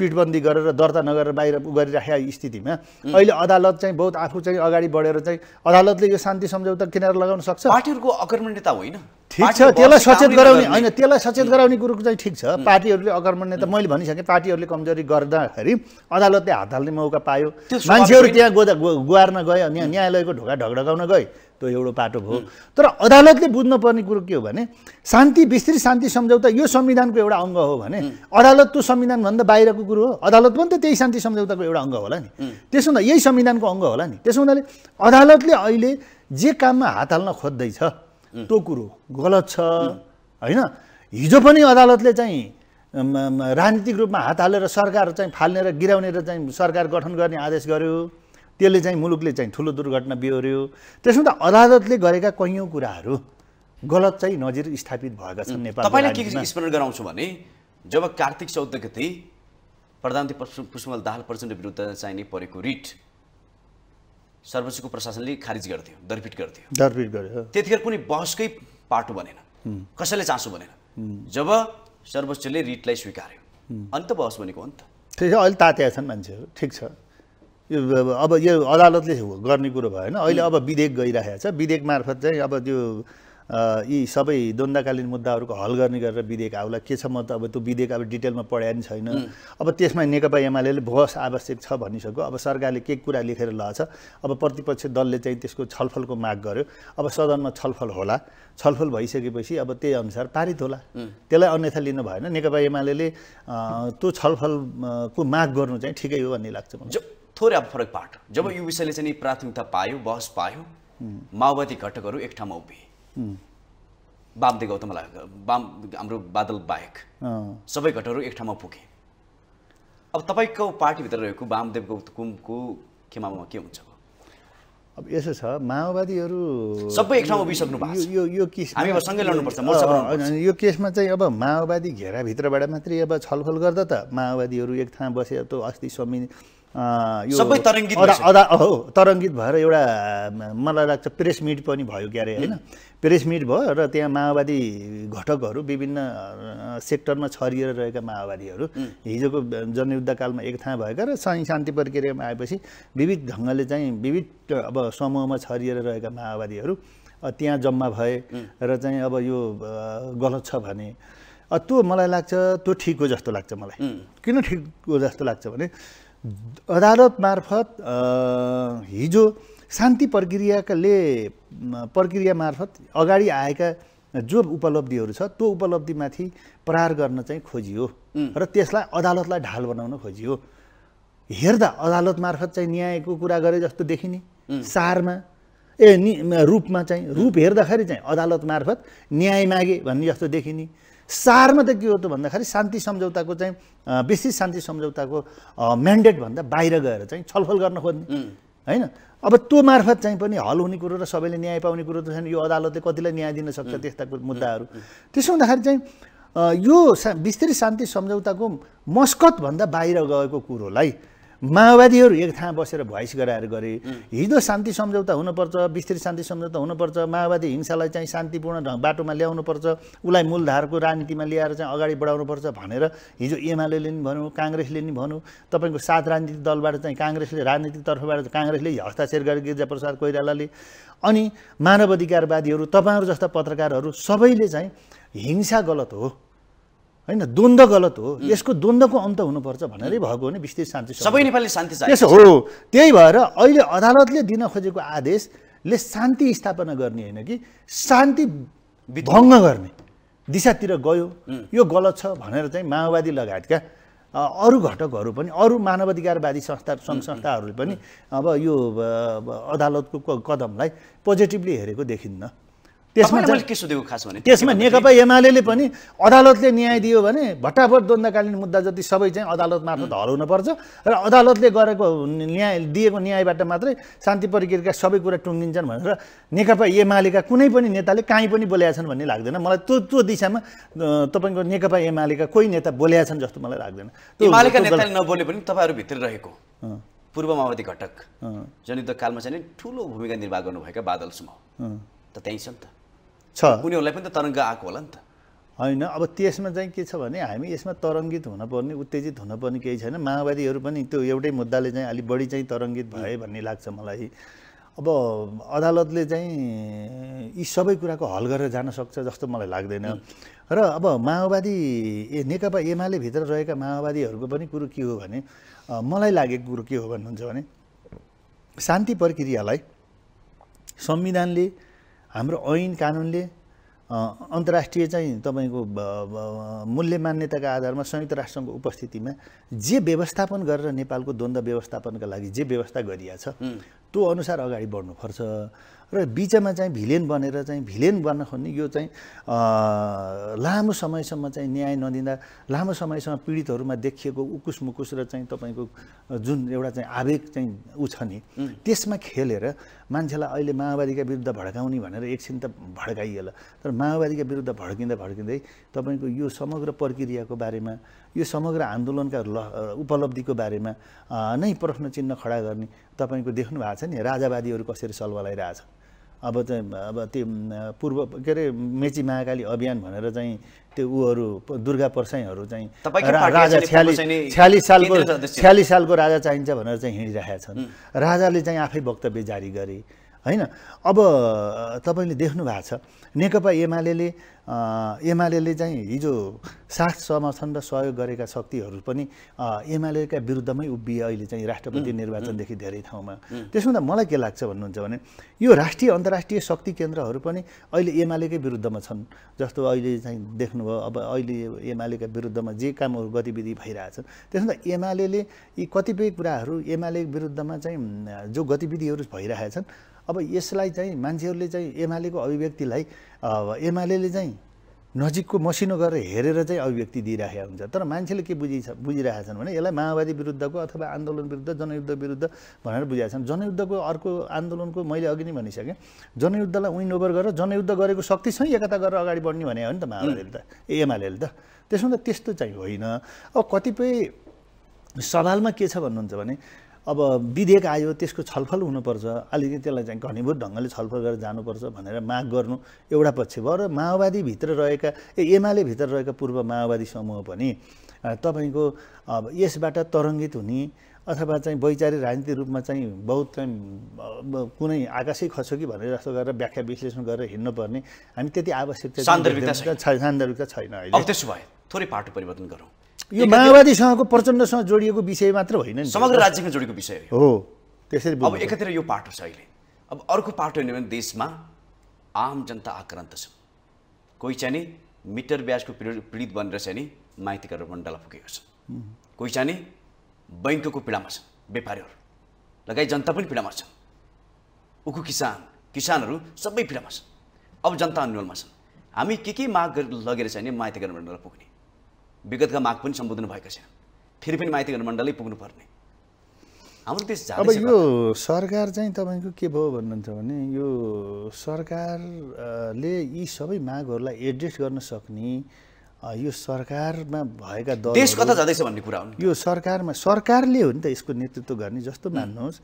पिटबन्दी गरेर दर्ता नगरेर बाहिर गरिराखेको स्थितिमा अहिले अदालत चाहिँ बहुत आफू चाहिँ अगाडि बढेर चाहिँ अदालतले यो शान्ति सम्झौता किनेर लगाउन सक्छ पार्टीहरूको अकर्मण्यता होइन ठिक छ त्यसलाई सचेत गराउने होइन त्यसलाई सचेत गराउने कुरो चाहिँ ठिक छ पार्टीहरूले अकर्मण्यता मैले भनिसकेँ पार्टीहरूले कमजोरी गर्दाखेरि अदालतले हात हाल्ने मौका पायो मान्छेहरू त्यहाँ गोदा उभार्न गयो अनि न्यायालयको ढोका ढकढकाउन गयो त्यो एउटा पाटो भयो तर अदालतले बुझ्नुपर्ने कुरो के हो भने शान्ति विस्तृत शान्ति सम्झौता यो संविधानको एउटा अङ्ग हो भने अदालत त्यो संविधानभन्दा बाहिरको कुरो हो अदालत पनि त त्यही शान्ति सम्झौताको एउटा अङ्ग होला नि त्यसो हुँदा यही संविधानको अङ्ग होला नि त्यसो हुनाले अदालतले अहिले जे काममा हात हाल्न खोज्दैछ त्यो कुरो गलत छ होइन हिजो पनि अदालतले चाहिँ राजनीतिक रूपमा हात हालेर सरकार चाहिँ फाल्ने र गिराउने र चाहिँ सरकार गठन गर्ने आदेश गर्यो त्यसले चाहिँ मुलुकले चाहिँ ठुलो दुर्घटना बिहोऱ्यो त्यसमा त अदालतले गरेका कैयौँ कुराहरू गलत चाहिँ नजिर स्थापित भएका छन् नेपाल तपाईँलाई के स्मरण गराउँछु भने जब कार्तिक चौध गति प्रधानमन्त्री पुष्पमल दाहाल प्रचण्ड विरुद्ध चाहिने परेको रिट सर्वोच्चको प्रशासनले खारिज गर्थ्यो दरपिट गर्थ्यो दरपिट गर्यो त्यतिखेर कुनै बहसकै पाटो बनेन कसैले चासो बनेन जब सर्वोच्चले रिटलाई स्वीकार्यो अन्त बहस भनेको हो अन्त ठिक छ अहिले तात्या छन् मान्छेहरू ठिक छ अब यो अदालतले गर्ने कुरो भएन अहिले अब विधेयक गइरहेको छ विधेयक मार्फत चाहिँ अब त्यो यी सबै द्वन्द्वकालीन मुद्दाहरूको हल गर्ने गरेर विधेयक आउला के छ म त अब त्यो विधेयक अब डिटेलमा पढाए पनि छैन अब त्यसमा नेकपा एमाले बहस आवश्यक छ भनिसक्यो अब सरकारले के कुरा लेखेर ल छ अब प्रतिपक्ष दलले चाहिँ त्यसको छलफलको माग गर्यो अब सदनमा छलफल होला छलफल भइसकेपछि अब त्यही अनुसार पारित होला त्यसलाई अन्यथा लिनु भएन नेकपा एमाले त्यो छलफलको माग गर्नु चाहिँ ठिकै हो भन्ने लाग्छ मलाई थोरै अब फरक पाठ जब यो विषयले चाहिँ प्राथमिकता पायो बहस पायो माओवादी घटकहरू एक ठाउँमा उभिए गौतम गौतमलाई बाम हाम्रो बादल बाहेक सबै घटकहरू एक ठाउँमा पुगे अब तपाईँको पार्टीभित्र रहेको बामदेव गौतमको खेमामा के हुन्छ अब यसो छ माओवादीहरू सबै एक ठाउँमा उभिसक्नु भएको यो यो केस सँगै लड्नुपर्छ यो केसमा चाहिँ अब माओवादी घेराभित्रबाट मात्रै अब छलफल गर्दा त माओवादीहरू एक ठाउँ बसे त अस्ति समिति सबै तरङ्गित अदा हो तरङ्गित भएर एउटा मलाई लाग्छ प्रेस मिट पनि भयो क्यारे होइन प्रेस मिट भयो र त्यहाँ माओवादी घटकहरू विभिन्न सेक्टरमा छरिएर रहेका माओवादीहरू हिजोको जनयुद्धकालमा एक थाहा भएका र सही शान्ति प्रक्रियामा आएपछि विविध ढङ्गले चाहिँ विविध अब समूहमा छरिएर रहेका माओवादीहरू त्यहाँ जम्मा भए र चाहिँ अब यो गलत छ भने त्यो मलाई लाग्छ त्यो ठिक हो जस्तो लाग्छ मलाई किन ठिक हो जस्तो लाग्छ भने अदालत मार्फत हिजो शान्ति प्रक्रियाकाले प्रक्रिया मार्फत अगाडि आएका जो उपलब्धिहरू छ त्यो उपलब्धिमाथि प्रहार गर्न चाहिँ खोजियो र त्यसलाई अदालतलाई ढाल बनाउन खोजियो हेर्दा अदालत मार्फत चाहिँ न्यायको कुरा गरे जस्तो देखिने सारमा ए रूपमा चाहिँ रूप हेर्दाखेरि चाहिँ अदालत मार्फत न्याय मागे भन्ने जस्तो देखिने सारमा त के हो त भन्दाखेरि शान्ति सम्झौताको चाहिँ विस्तृत शान्ति सम्झौताको म्यान्डेटभन्दा बाहिर गएर चाहिँ छलफल गर्न खोज्ने होइन अब त्यो मार्फत चाहिँ पनि हल हुने कुरो र सबैले न्याय पाउने कुरो त छैन यो अदालतले कतिलाई न्याय दिन सक्छ त्यस्ता मुद्दाहरू त्यसो हुँदाखेरि चाहिँ यो सा विस्तृत शान्ति सम्झौताको मस्कतभन्दा बाहिर गएको कुरोलाई माओवादीहरू एक ठाउँ बसेर भोइस गराएर गरे हिजो शान्ति सम्झौता हुनुपर्छ विस्तृत शान्ति सम्झौता हुनुपर्छ माओवादी हिंसालाई चाहिँ शान्तिपूर्ण ढङ्ग बाटोमा ल्याउनुपर्छ उसलाई मूलधारको राजनीतिमा ल्याएर चाहिँ अगाडि बढाउनुपर्छ भनेर हिजो एमाले नि भनौँ काङ्ग्रेसले नि भनौँ तपाईँको सात राजनीतिक दलबाट चाहिँ काङ्ग्रेसले राजनीतिक तर्फबाट काङ्ग्रेसले हस्ताक्षर गरे गिरिजाप्रसाद कोइरालाले अनि मानव अधिकारवादीहरू तपाईँहरू जस्ता पत्रकारहरू सबैले चाहिँ हिंसा गलत हो होइन द्वन्द्व गलत हो यसको द्वन्द्वको अन्त हुनुपर्छ भनेरै भएको हो नि विस्तृत शान्ति सबै नेपाली शान्ति यसो हो त्यही भएर अहिले अदालतले दिन खोजेको आदेशले शान्ति स्थापना गर्ने होइन कि शान्ति भङ्ग गर्ने दिशातिर गयो यो गलत छ भनेर चाहिँ माओवादी लगायतका अरू घटकहरू पनि अरू मानवाधिकारवादी संस्था सङ्घ संस्थाहरूले पनि अब यो अदालतको कदमलाई पोजिटिभली हेरेको देखिन्न त्यसमा के सोधेको खास भने त्यसमा नेकपा एमाले पनि अदालतले न्याय दियो भने भट्टाफट द्वन्द्वकालीन मुद्दा जति सबै चाहिँ अदालत मार्फत हराउनुपर्छ र अदालतले गरेको न्याय दिएको न्यायबाट मात्रै शान्ति प्रक्रियाका सबै कुरा टुङ्गिन्छन् भनेर नेकपा एमालेका कुनै पनि नेताले काहीँ पनि बोलेका छन् भन्ने लाग्दैन मलाई त्यो त्यो दिशामा तपाईँको नेकपा एमालेका कोही नेता बोलेका छन् जस्तो मलाई लाग्दैन एमालेका नेताले नबोले पनि तपाईँहरूभित्र रहेको पूर्व माओवादी घटक जनयुद्ध कालमा चाहिँ ठुलो भूमिका निर्वाह गर्नुभएका बादल समूह त त्यहीँ छ नि त छ उनीहरूलाई पनि त तरङ्ग आएको होला नि त होइन अब त्यसमा चाहिँ के छ भने हामी यसमा तरङ्गित हुनपर्ने उत्तेजित हुनपर्ने केही छैन माओवादीहरू पनि त्यो एउटै मुद्दाले चाहिँ अलिक बढी चाहिँ तरङ्गित भए भन्ने लाग्छ मलाई अब अदालतले चाहिँ यी सबै कुराको हल गरेर जान सक्छ जस्तो मलाई लाग्दैन र अब माओवादी ए नेकपा एमाले भित्र रहेका माओवादीहरूको पनि कुरो के हो भने मलाई लागेको कुरो के हो भन्नुहुन्छ भने शान्ति प्रक्रियालाई संविधानले हाम्रो ऐन कानुनले अन्तर्राष्ट्रिय चाहिँ तपाईँको मूल्य मान्यताका आधारमा संयुक्त राष्ट्रको उपस्थितिमा जे व्यवस्थापन गरेर नेपालको द्वन्द्व व्यवस्थापनका लागि जे व्यवस्था गरिएको छ त्यो अनुसार अगाडि बढ्नुपर्छ र बिचमा चाहिँ भिलेन बनेर चाहिँ भिलेन बन्न खोज्ने यो चाहिँ लामो समयसम्म चाहिँ न्याय नदिँदा लामो समयसम्म पीडितहरूमा देखिएको उकुस मुकुस र चाहिँ तपाईँको जुन एउटा चाहिँ आवेग चाहिँ ऊ छ नि त्यसमा खेलेर मान्छेलाई अहिले माओवादीका विरुद्ध भड्काउने भनेर एकछिन त भड्काइएला तर माओवादीका विरुद्ध भड्किँदा भड्किँदै तपाईँको यो समग्र प्रक्रियाको बारेमा यो समग्र आन्दोलनका ल उपलब्धिको बारेमा नै प्रश्न चिन्ह खडा गर्ने तपाईँको देख्नु भएको छ नि राजावादीहरू कसरी सल्वलाइरहेछ अब चाहिँ अब त्यो पूर्व के अरे मेची महाकाली अभियान भनेर चाहिँ त्यो ऊहरू दुर्गा पर्साईहरू चाहिँ राजा छ्यालिस छ्यालिस सालको छ्यालिस सालको राजा चाहिन्छ भनेर चाहिँ हिँडिरहेका छन् राजाले चाहिँ आफै वक्तव्य जारी गरे होइन अब तपाईँले देख्नु भएको छ नेकपा एमाले एमाले चाहिँ हिजो साथ समर्थन र सहयोग गरेका शक्तिहरू पनि एमालेका विरुद्धमै उभिए अहिले चाहिँ राष्ट्रपति निर्वाचनदेखि धेरै ठाउँमा त्यसो हुँदा मलाई के लाग्छ भन्नुहुन्छ भने यो राष्ट्रिय अन्तर्राष्ट्रिय शक्ति केन्द्रहरू पनि अहिले एमालेकै विरुद्धमा छन् जस्तो अहिले चाहिँ देख्नुभयो अब अहिले एमालेका विरुद्धमा जे कामहरू गतिविधि भइरहेछन् त्यसो हुँदा एमाले यी कतिपय कुराहरू एमाले विरुद्धमा चाहिँ जो गतिविधिहरू भइरहेछन् अब यसलाई चाहिँ मान्छेहरूले चाहिँ एमालेको अभिव्यक्तिलाई एमाले चाहिँ नजिकको मसिनो गरेर हेरेर चाहिँ अभिव्यक्ति दिइराखेका हुन्छ तर मान्छेले के बुझि बुझिरहेका छन् भने यसलाई माओवादी विरुद्धको अथवा आन्दोलन विरुद्ध जनयुद्ध विरुद्ध भनेर बुझिरहेका छन् जनयुद्धको अर्को आन्दोलनको मैले अघि नै भनिसकेँ जनयुद्धलाई विन ओभर गरेर जनयुद्ध गरेको शक्ति छ एकता गरेर अगाडि बढ्ने भने हो नि त माओवादीले त एमाले त त्यसमा त त्यस्तो चाहिँ होइन अब कतिपय सवालमा के छ भन्नुहुन्छ भने अब विधेयक आयो त्यसको छलफल हुनुपर्छ अलिकति त्यसलाई चाहिँ घनीभूत ढङ्गले छलफल गरेर जानुपर्छ भनेर माग गर्नु एउटा पक्ष भयो र माओवादीभित्र रहेका एमाले भित्र रहेका पूर्व माओवादी समूह पनि तपाईँको अब यसबाट तरङ्गित हुने अथवा चाहिँ वैचारिक राजनीतिक रूपमा चाहिँ बहुत चाहिँ कुनै आकाशै खस्यो कि भनेर जस्तो गरेर व्याख्या विश्लेषण गरेर हिँड्नुपर्ने हामी त्यति आवश्यकता सान्दर्भिकता छैन अहिले त्यसो भए थोरै पाटो परिवर्तन गरौँ यो माओवादीसँगको प्रचण्डसँग जोडिएको विषय मात्र होइन नि समग्र राज्यमा जोडिएको विषय हो त्यसरी अब एकातिर यो पाटो छ अहिले अब अर्को पाटो हेर्ने भने देशमा आम जनता आक्रान्त छ कोही चाहिँ नि मिटर ब्याजको पीडित बनेर चाहिँ नि माइतीका रूपमा पुगेको छ कोही चाहिँ नि बैङ्कको पीडामा छन् व्यापारीहरू लगायत जनता पनि पीडामा छन् उखु किसान किसानहरू सबै पीडामा छन् अब जनता आन्दोलनमा छन् हामी के के माग लगेर चाहिँ नि माइती गर्नु पुग्ने विगतका माग पनि सम्बोधन भएका छैनन् फेरि पनि माइतीहरू मण्डलै पुग्नुपर्ने हाम्रो देश अब यो सरकार चाहिँ तपाईँको के भयो भन्नुहुन्छ भने यो सरकारले यी सबै मागहरूलाई एड्रेस गर्न सक्ने यो सरकारमा भएका दल देश कता जाँदैछ भन्ने कुरा हो यो सरकारमा सरकारले हो नि त यसको नेतृत्व गर्ने जस्तो मान्नुहोस्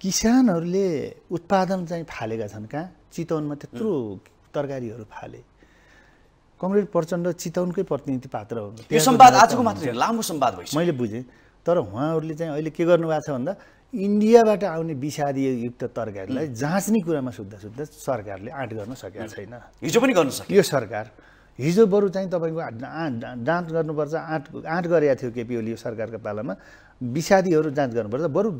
किसानहरूले उत्पादन चाहिँ फालेका छन् कहाँ चितवनमा त्यत्रो तरकारीहरू फाले कमरेड प्रचण्ड चितवनकै प्रतिनिधि पात्र हो यो संवाद आजको मात्रै लामो संवाद भइसक्यो मैले बुझेँ तर उहाँहरूले चाहिँ अहिले के गर्नुभएको छ भन्दा इन्डियाबाट आउने युक्त तरकारीलाई जाँच्ने कुरामा सुत्दा सुत्दा सरकारले आँट गर्न सकेको छैन हिजो पनि गर्न सक्यो यो सरकार हिजो बरु चाहिँ तपाईँको आँट गर्नुपर्छ आँट आँट गरेका थियो केपी ओली यो सरकारको पालामा विषादीहरू जाँच गर्नुपर्छ बरु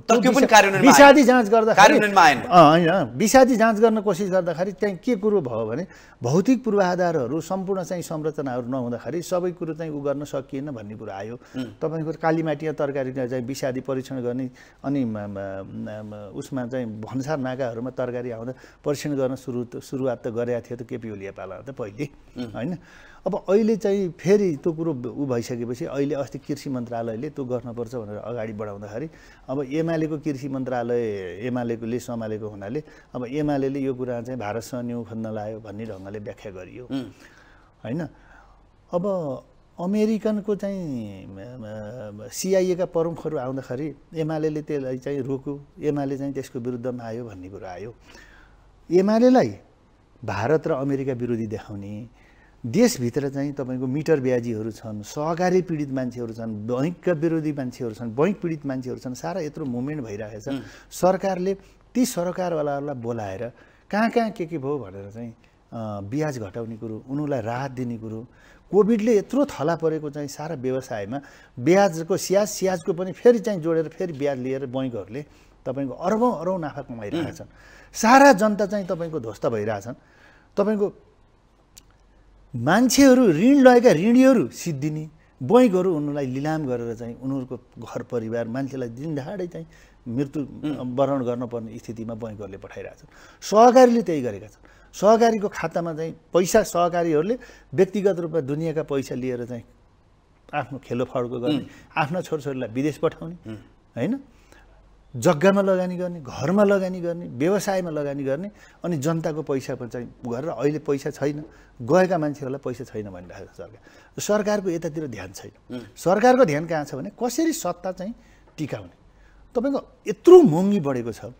विषादी जाँच गर्दा होइन विषादी जाँच गर्न कोसिस गर्दाखेरि त्यहाँ के कुरो भयो भने भौतिक पूर्वाधारहरू सम्पूर्ण चाहिँ संरचनाहरू नहुँदाखेरि सबै कुरो चाहिँ उ गर्न सकिएन भन्ने कुरो आयो तपाईँको कालीमाटी तरकारी चाहिँ विषादी परीक्षण गर्ने अनि उसमा चाहिँ भन्सार नाकाहरूमा तरकारी आउँदा परीक्षण गर्न सुरु सुरुवात त गरेका थियो त केपी पाला त पहिले होइन अब अहिले चाहिँ फेरि त्यो कुरो ऊ भइसकेपछि अहिले अस्ति कृषि मन्त्रालयले त्यो गर्नुपर्छ भनेर अगाडि बढाउँदाखेरि अब एमालेको कृषि मन्त्रालय एमालेकोले सम्हालेको हुनाले अब एमाले यो कुरा चाहिँ भारतसँग न्यु खन्न लायो भन्ने ढङ्गले व्याख्या गरियो होइन अब अमेरिकनको चाहिँ सिआइएका प्रमुखहरू आउँदाखेरि एमाले त्यसलाई चाहिँ रोक्यो एमाले चाहिँ त्यसको विरुद्धमा आयो भन्ने कुरो आयो एमालेलाई भारत र अमेरिका विरोधी देखाउने देशभित्र चाहिँ तपाईँको मिटर ब्याजीहरू छन् सहकारी पीडित मान्छेहरू छन् बैङ्कका विरोधी मान्छेहरू छन् बैङ्क पीडित मान्छेहरू छन् सारा यत्रो मुभमेन्ट भइरहेको छ सरकारले ती सरकारवालाहरूलाई बोलाएर कहाँ कहाँ के के भयो भनेर चाहिँ ब्याज घटाउने कुरो उनीहरूलाई राहत दिने कुरो कोभिडले यत्रो थला परेको चाहिँ सारा व्यवसायमा ब्याजको स्याज स्याजको पनि फेरि चाहिँ जोडेर फेरि ब्याज लिएर बैङ्कहरूले तपाईँको अरबौँ अरबौँ नाफा कमाइरहेका छन् सारा जनता चाहिँ तपाईँको ध्वस्त भइरहेछन् तपाईँको मान्छेहरू ऋण लगाएका ऋणीहरू सिद्धिने बैङ्कहरू उनीहरूलाई लिलाम गरेर चाहिँ उनीहरूको घर परिवार मान्छेलाई दिनढाडै चाहिँ मृत्यु वरण गर्नुपर्ने स्थितिमा बैङ्कहरूले पठाइरहेका छन् सहकारीले त्यही गरेका छन् सहकारीको खातामा चाहिँ पैसा सहकारीहरूले व्यक्तिगत रूपमा दुनियाँका पैसा लिएर चाहिँ आफ्नो खेलोफाडको गर्ने आफ्ना छोराछोरीलाई विदेश पठाउने होइन जग्गामा लगानी गर्ने घरमा लगानी गर्ने व्यवसायमा लगानी गर्ने अनि जनताको पैसा पनि चाहिँ गरेर अहिले पैसा छैन गएका मान्छेहरूलाई पैसा छैन भनिरहेको छ सरकार सरकारको यतातिर ध्यान छैन सरकारको ध्यान कहाँ छ भने कसरी सत्ता चाहिँ टिकाउने तपाईँको यत्रो महँगी बढेको छ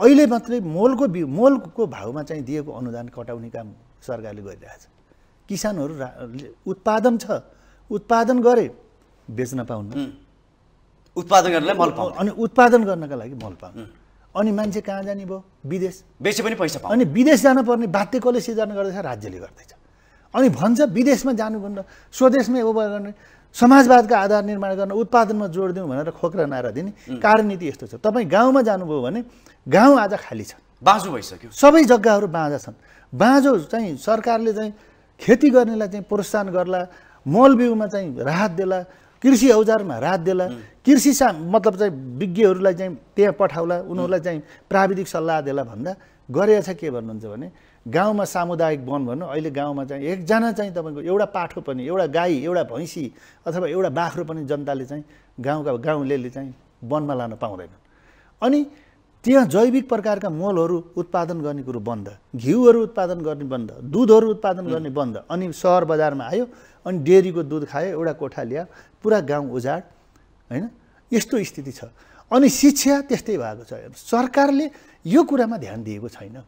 अहिले मात्रै मोलको बि मोलको भाउमा चाहिँ दिएको अनुदान कटाउने काम सरकारले गरिरहेछ किसानहरू उत्पादन छ उत्पादन गरे बेच्न पाउनु उत्पादन गर्नलाई मल पाउँछ अनि उत्पादन गर्नका लागि मल पाउँछ अनि मान्छे कहाँ जाने भयो विदेश बेसी पनि पैसा पाउँछ अनि विदेश जानुपर्ने बाध्य कसले सिर्जना गर्दैछ राज्यले गर्दैछ अनि भन्छ विदेशमा जानुभन्दा स्वदेशमै ओभर गर्ने समाजवादको आधार निर्माण गर्न उत्पादनमा जोड दिउँ भनेर खोक्रा नारा दिने कार्यनीति यस्तो छ तपाईँ गाउँमा जानुभयो भने गाउँ आज खाली छ बाँझो भइसक्यो सबै जग्गाहरू बाँझा छन् बाँझो चाहिँ सरकारले चाहिँ खेती गर्नेलाई चाहिँ प्रोत्साहन गर्ला मल बिउमा चाहिँ राहत देला कृषि औजारमा राहत देला कृषि सा मतलब चाहिँ विज्ञहरूलाई चाहिँ त्यहाँ पठाउला उनीहरूलाई चाहिँ प्राविधिक सल्लाह देला भन्दा गरेछ के भन्नुहुन्छ भने गाउँमा सामुदायिक वन भन्नु अहिले गाउँमा चाहिँ एकजना चाहिँ तपाईँको एउटा पाठो पनि एउटा गाई एउटा भैँसी अथवा एउटा बाख्रो पनि जनताले चाहिँ गाउँका गाउँले चाहिँ वनमा लान पाउँदैनन् अनि त्यहाँ जैविक प्रकारका मलहरू उत्पादन गर्ने कुरो बन्द घिउहरू उत्पादन गर्ने बन्द दुधहरू उत्पादन गर्ने बन्द अनि सहर बजारमा आयो अनि डेरीको दुध खायो एउटा कोठा ल्यायो पुरा गाउँ उजाड होइन यस्तो स्थिति छ अनि शिक्षा त्यस्तै भएको छ सरकारले यो कुरामा ध्यान दिएको छैन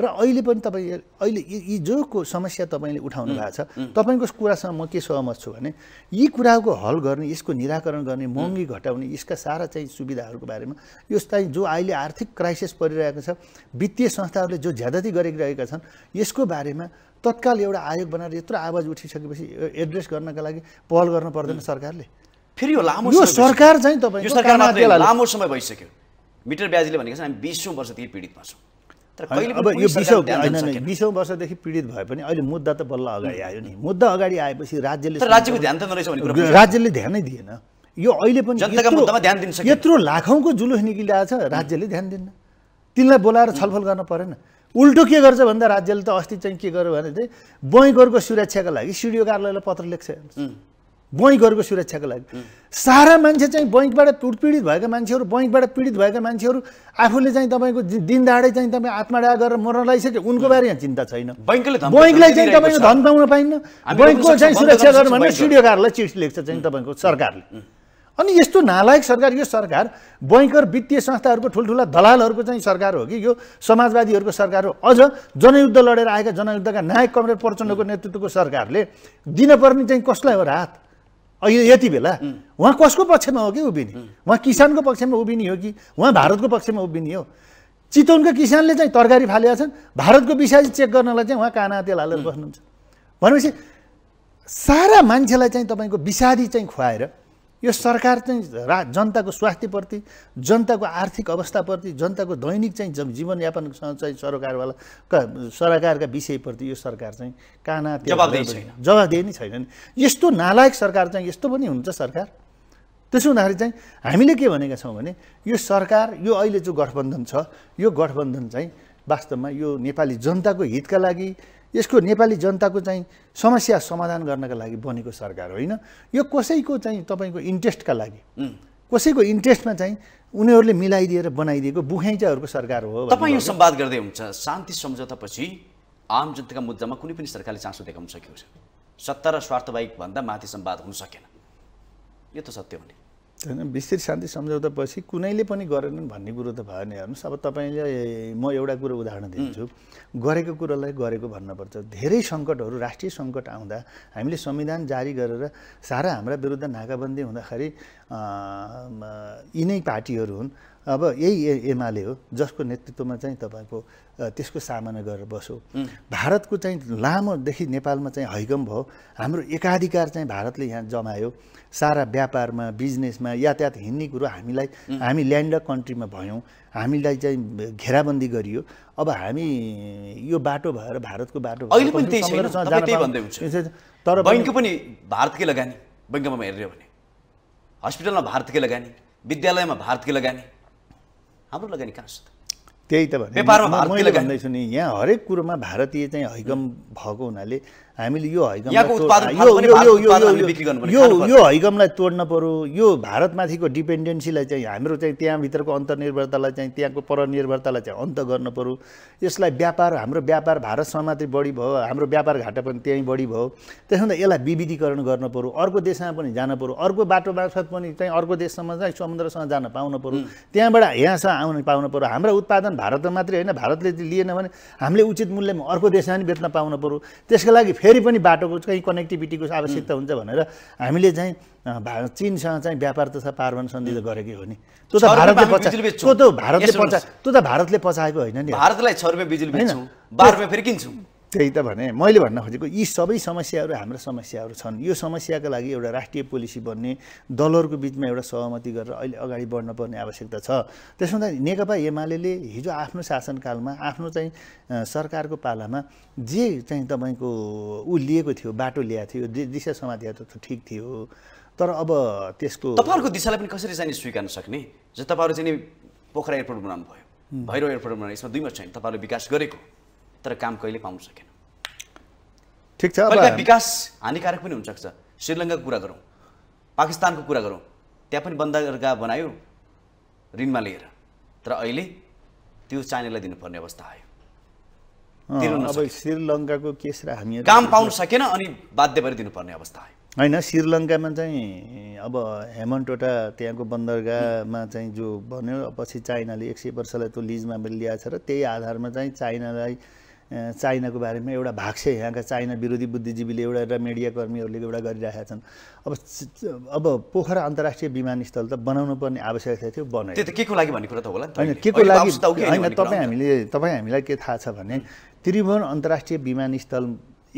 र अहिले पनि तपाईँ अहिले यी जोको समस्या तपाईँले उठाउनु भएको छ तपाईँको कुरासँग म के सहमत छु भने यी कुराको हल गर्ने यसको निराकरण गर्ने महँगी घटाउने यसका सारा चाहिँ सुविधाहरूको बारेमा यो चाहिँ जो अहिले आर्थिक क्राइसिस परिरहेको छ वित्तीय संस्थाहरूले जो ज्यादती गरिरहेका छन् यसको बारेमा तत्काल एउटा आयोग बनाएर यत्रो आवाज उठिसकेपछि एड्रेस गर्नका लागि पहल गर्नु पर्दैन सरकारले फेरि यो लामो यो सरकार चाहिँ तपाईँ लामो समय भइसक्यो मिटर ब्याजीले भनेको छ हामी बिसौँ वर्षदेखि पीडितमा छौँ अब यो बिसौँ बिसौँ वर्षदेखि पीडित भए पनि अहिले मुद्दा त बल्ल अगाडि आयो नि मुद्दा अगाडि आएपछि राज्यले राज्यको ध्यान त नरहेछ राज्यले ध्यानै दिएन यो अहिले पनि यत्रो लाखौँको जुलुस निकिलिरहेको छ राज्यले ध्यान दिन्न तिनलाई बोलाएर छलफल गर्न परेन उल्टो के गर्छ भन्दा राज्यले त अस्ति चाहिँ के गर्यो भने चाहिँ बैङ्कहरूको सुरक्षाको लागि सिडिओ कार्यालयलाई पत्र लेख्छ गरेको सुरक्षाको लागि सारा मान्छे चाहिँ बैङ्कबाट पीडित भएका मान्छेहरू बैङ्कबाट पीडित भएका मान्छेहरू आफूले चाहिँ तपाईँको दिनदाडै चाहिँ तपाईँ आत्महत्या गरेर मर्न लगाइसक्यो उनको बारे यहाँ चिन्ता छैन बैङ्कलाई चाहिँ तपाईँको धन पाउन पाइन्न बैङ्कको चाहिँ सुरक्षा गर्नु भने सिडियोकारलाई चिठी लेख्छ चाहिँ तपाईँको सरकारले अनि यस्तो नालायक सरकार यो सरकार बैङ्कर वित्तीय संस्थाहरूको ठुल्ठुला दलालहरूको चाहिँ सरकार हो कि यो समाजवादीहरूको सरकार हो अझ जनयुद्ध लडेर आएका जनयुद्धका नायक कमरेड प्रचण्डको नेतृत्वको सरकारले दिनपर्ने चाहिँ कसलाई हो राहत अहिले यति बेला उहाँ कसको पक्षमा हो कि उभिने उहाँ किसानको पक्षमा उभिने हो कि उहाँ भारतको पक्षमा उभिने हो चितवनको किसानले चाहिँ तरकारी फालेका छन् भारतको विषय चेक गर्नलाई चाहिँ उहाँ काना तेल हालेर बस्नुहुन्छ भनेपछि सारा मान्छेलाई चाहिँ तपाईँको विषादी चाहिँ खुवाएर यो सरकार चाहिँ रा जनताको स्वास्थ्यप्रति जनताको आर्थिक अवस्थाप्रति जनताको दैनिक चाहिँ जीवनयापनसँग चाहिँ सरकारवाला सरकारका विषयप्रति यो सरकार चाहिँ काना जवाबदेही नै छैन नि यस्तो नालायक सरकार चाहिँ यस्तो पनि हुन्छ सरकार त्यसो हुँदाखेरि चाहिँ हामीले के भनेका छौँ भने यो सरकार यो अहिले जो गठबन्धन छ यो गठबन्धन चाहिँ वास्तवमा यो नेपाली जनताको हितका लागि यसको नेपाली जनताको चाहिँ समस्या समाधान गर्नका लागि बनेको सरकार होइन यो कसैको चाहिँ तपाईँको इन्ट्रेस्टका लागि कसैको इन्ट्रेस्टमा चाहिँ उनीहरूले मिलाइदिएर बनाइदिएको बुखाइचाहरूको सरकार हो तपाईँ यो सम्वाद गर्दै हुन्छ शान्ति सम्झौतापछि आम जनताका मुद्दामा कुनै पनि सरकारले चासो देखाउन सकेको छ सत्ता र स्वार्थबाहेक भन्दा माथि सम्वाद हुन सकेन यो त सत्य हो नि होइन विस्तृत शान्ति पछि कुनैले पनि गरेनन् भन्ने कुरो त भएन हेर्नुहोस् अब तपाईँले म एउटा कुरो उदाहरण दिन्छु गरेको कुरोलाई गरेको भन्नुपर्छ धेरै सङ्कटहरू राष्ट्रिय सङ्कट आउँदा हामीले संविधान जारी गरेर सारा हाम्रा विरुद्ध नाकाबन्दी हुँदाखेरि यिनै पार्टीहरू हुन् अब यही एमाले हो जसको नेतृत्वमा चाहिँ तपाईँको त्यसको सामना गरेर बस्यो भारतको चाहिँ लामोदेखि नेपालमा चाहिँ हैगम भयो हाम्रो एकाधिकार चाहिँ भारतले यहाँ जमायो सारा व्यापारमा बिजनेसमा यातायात हिँड्ने कुरो हामीलाई हामी ल्यान्ड कन्ट्रीमा भयौँ हामीलाई चाहिँ घेराबन्दी गरियो अब हामी यो बाटो भएर भारतको बाटो तर बैङ्क पनि भारतकै लगानी बैङ्कमा हेऱ्यो भने हस्पिटलमा भारतकै लगानी विद्यालयमा भारतकै लगानी हाम्रो लगानी कहाँ छ त्यही त भन्दैछु नि यहाँ हरेक कुरोमा भारतीय चाहिँ हैगम भएको हुनाले हामीले यो हैगम यो हैगमलाई तोड्न पऱ्यो यो भारतमाथिको डिपेन्डेन्सीलाई चाहिँ हाम्रो चाहिँ त्यहाँभित्रको अन्तर्निर्भरतालाई चाहिँ त्यहाँको परनिर्भरतालाई चाहिँ अन्त गर्न पऱ्यो यसलाई व्यापार हाम्रो व्यापार भारतसँग मात्रै बढी भयो हाम्रो व्यापार घाटा पनि त्यहीँ बढी भयो त्यसो यसलाई विविधीकरण गर्न पऱ्यो अर्को देशमा पनि जान पऱ्यो अर्को बाटो मार्फत पनि चाहिँ अर्को देशसम्म चाहिँ समुद्रसँग जान पाउनु पऱ्यो त्यहाँबाट यहाँसम्म आउन पाउनु पऱ्यो हाम्रो उत्पादन भारतमा मात्रै होइन भारतले लिएन भने हामीले उचित मूल्यमा अर्को देशमा पनि बेच्न पाउनु पऱ्यो त्यसको लागि फेरि पनि बाटोको कहीँ कनेक्टिभिटीको आवश्यकता हुन्छ भनेर हामीले चाहिँ चिनसँग चाहिँ व्यापार तथा पार्वन सन्धि त गरेकै हो नि त्यो त भारतले त्यो त भारतले पचा त्यो त भारतले पचाएको होइन नि भारतलाई छ रुपियाँ बिजुली होइन बाह्र रुपियाँ फेरि किन्छौँ त्यही त भने मैले भन्न खोजेको यी सबै समस्याहरू हाम्रा समस्याहरू छन् यो समस्याका लागि एउटा राष्ट्रिय पोलिसी बन्ने दलहरूको बिचमा एउटा सहमति गरेर अहिले अगाडि बढ्न पर्ने आवश्यकता छ त्यसो हुँदा नेकपा एमाले हिजो आफ्नो शासनकालमा आफ्नो चाहिँ सरकारको पालामा जे चाहिँ तपाईँको ऊ लिएको थियो बाटो ल्याएको थियो दिशा समातेको त ठिक थियो तर अब त्यसको तपाईँहरूको दिशालाई पनि कसरी चाहिँ स्वीकार्न सक्ने जो तपाईँहरू चाहिँ पोखरा एयरपोर्ट बनाउनु भयो भैरव एयरपोर्ट बनाउनु यसमा दुई वर्ष तपाईँहरूले विकास गरेको तर काम कहिले पाउन सकेन ठिक छ विकास हानिकारक पनि हुनसक्छ श्रीलङ्काको कुरा गरौँ पाकिस्तानको कुरा गरौँ त्यहाँ पनि बन्दरगाह बनायो ऋणमा लिएर तर अहिले त्यो चाइनालाई दिनुपर्ने अवस्था आयो श्रीलङ्काको केस र हामी काम पाउन सकेन अनि बाध्य भएर दिनुपर्ने अवस्था आयो होइन श्रीलङ्कामा चाहिँ अब हेमन्टोटा त्यहाँको बन्दरगाहमा चाहिँ जो बन्यो पछि चाइनाले एक सय वर्षलाई त्यो लिजमा ल्याएको छ र त्यही आधारमा चाहिँ चाइनालाई चाइनाको बारेमा एउटा भाष्य यहाँका चाइना विरोधी बुद्धिजीवीले एउटा र कर्मीहरूले एउटा गरिरहेका छन् अब अब पोखरा अन्तर्राष्ट्रिय विमानस्थल त बनाउनु पर्ने आवश्यकता थियो बनायो त्यो त के को लागि भन्ने कुरा त होला होइन के को लागि होइन तपाईँ हामीले तपाईँ हामीलाई के थाहा छ भने त्रिभुवन अन्तर्राष्ट्रिय विमानस्थल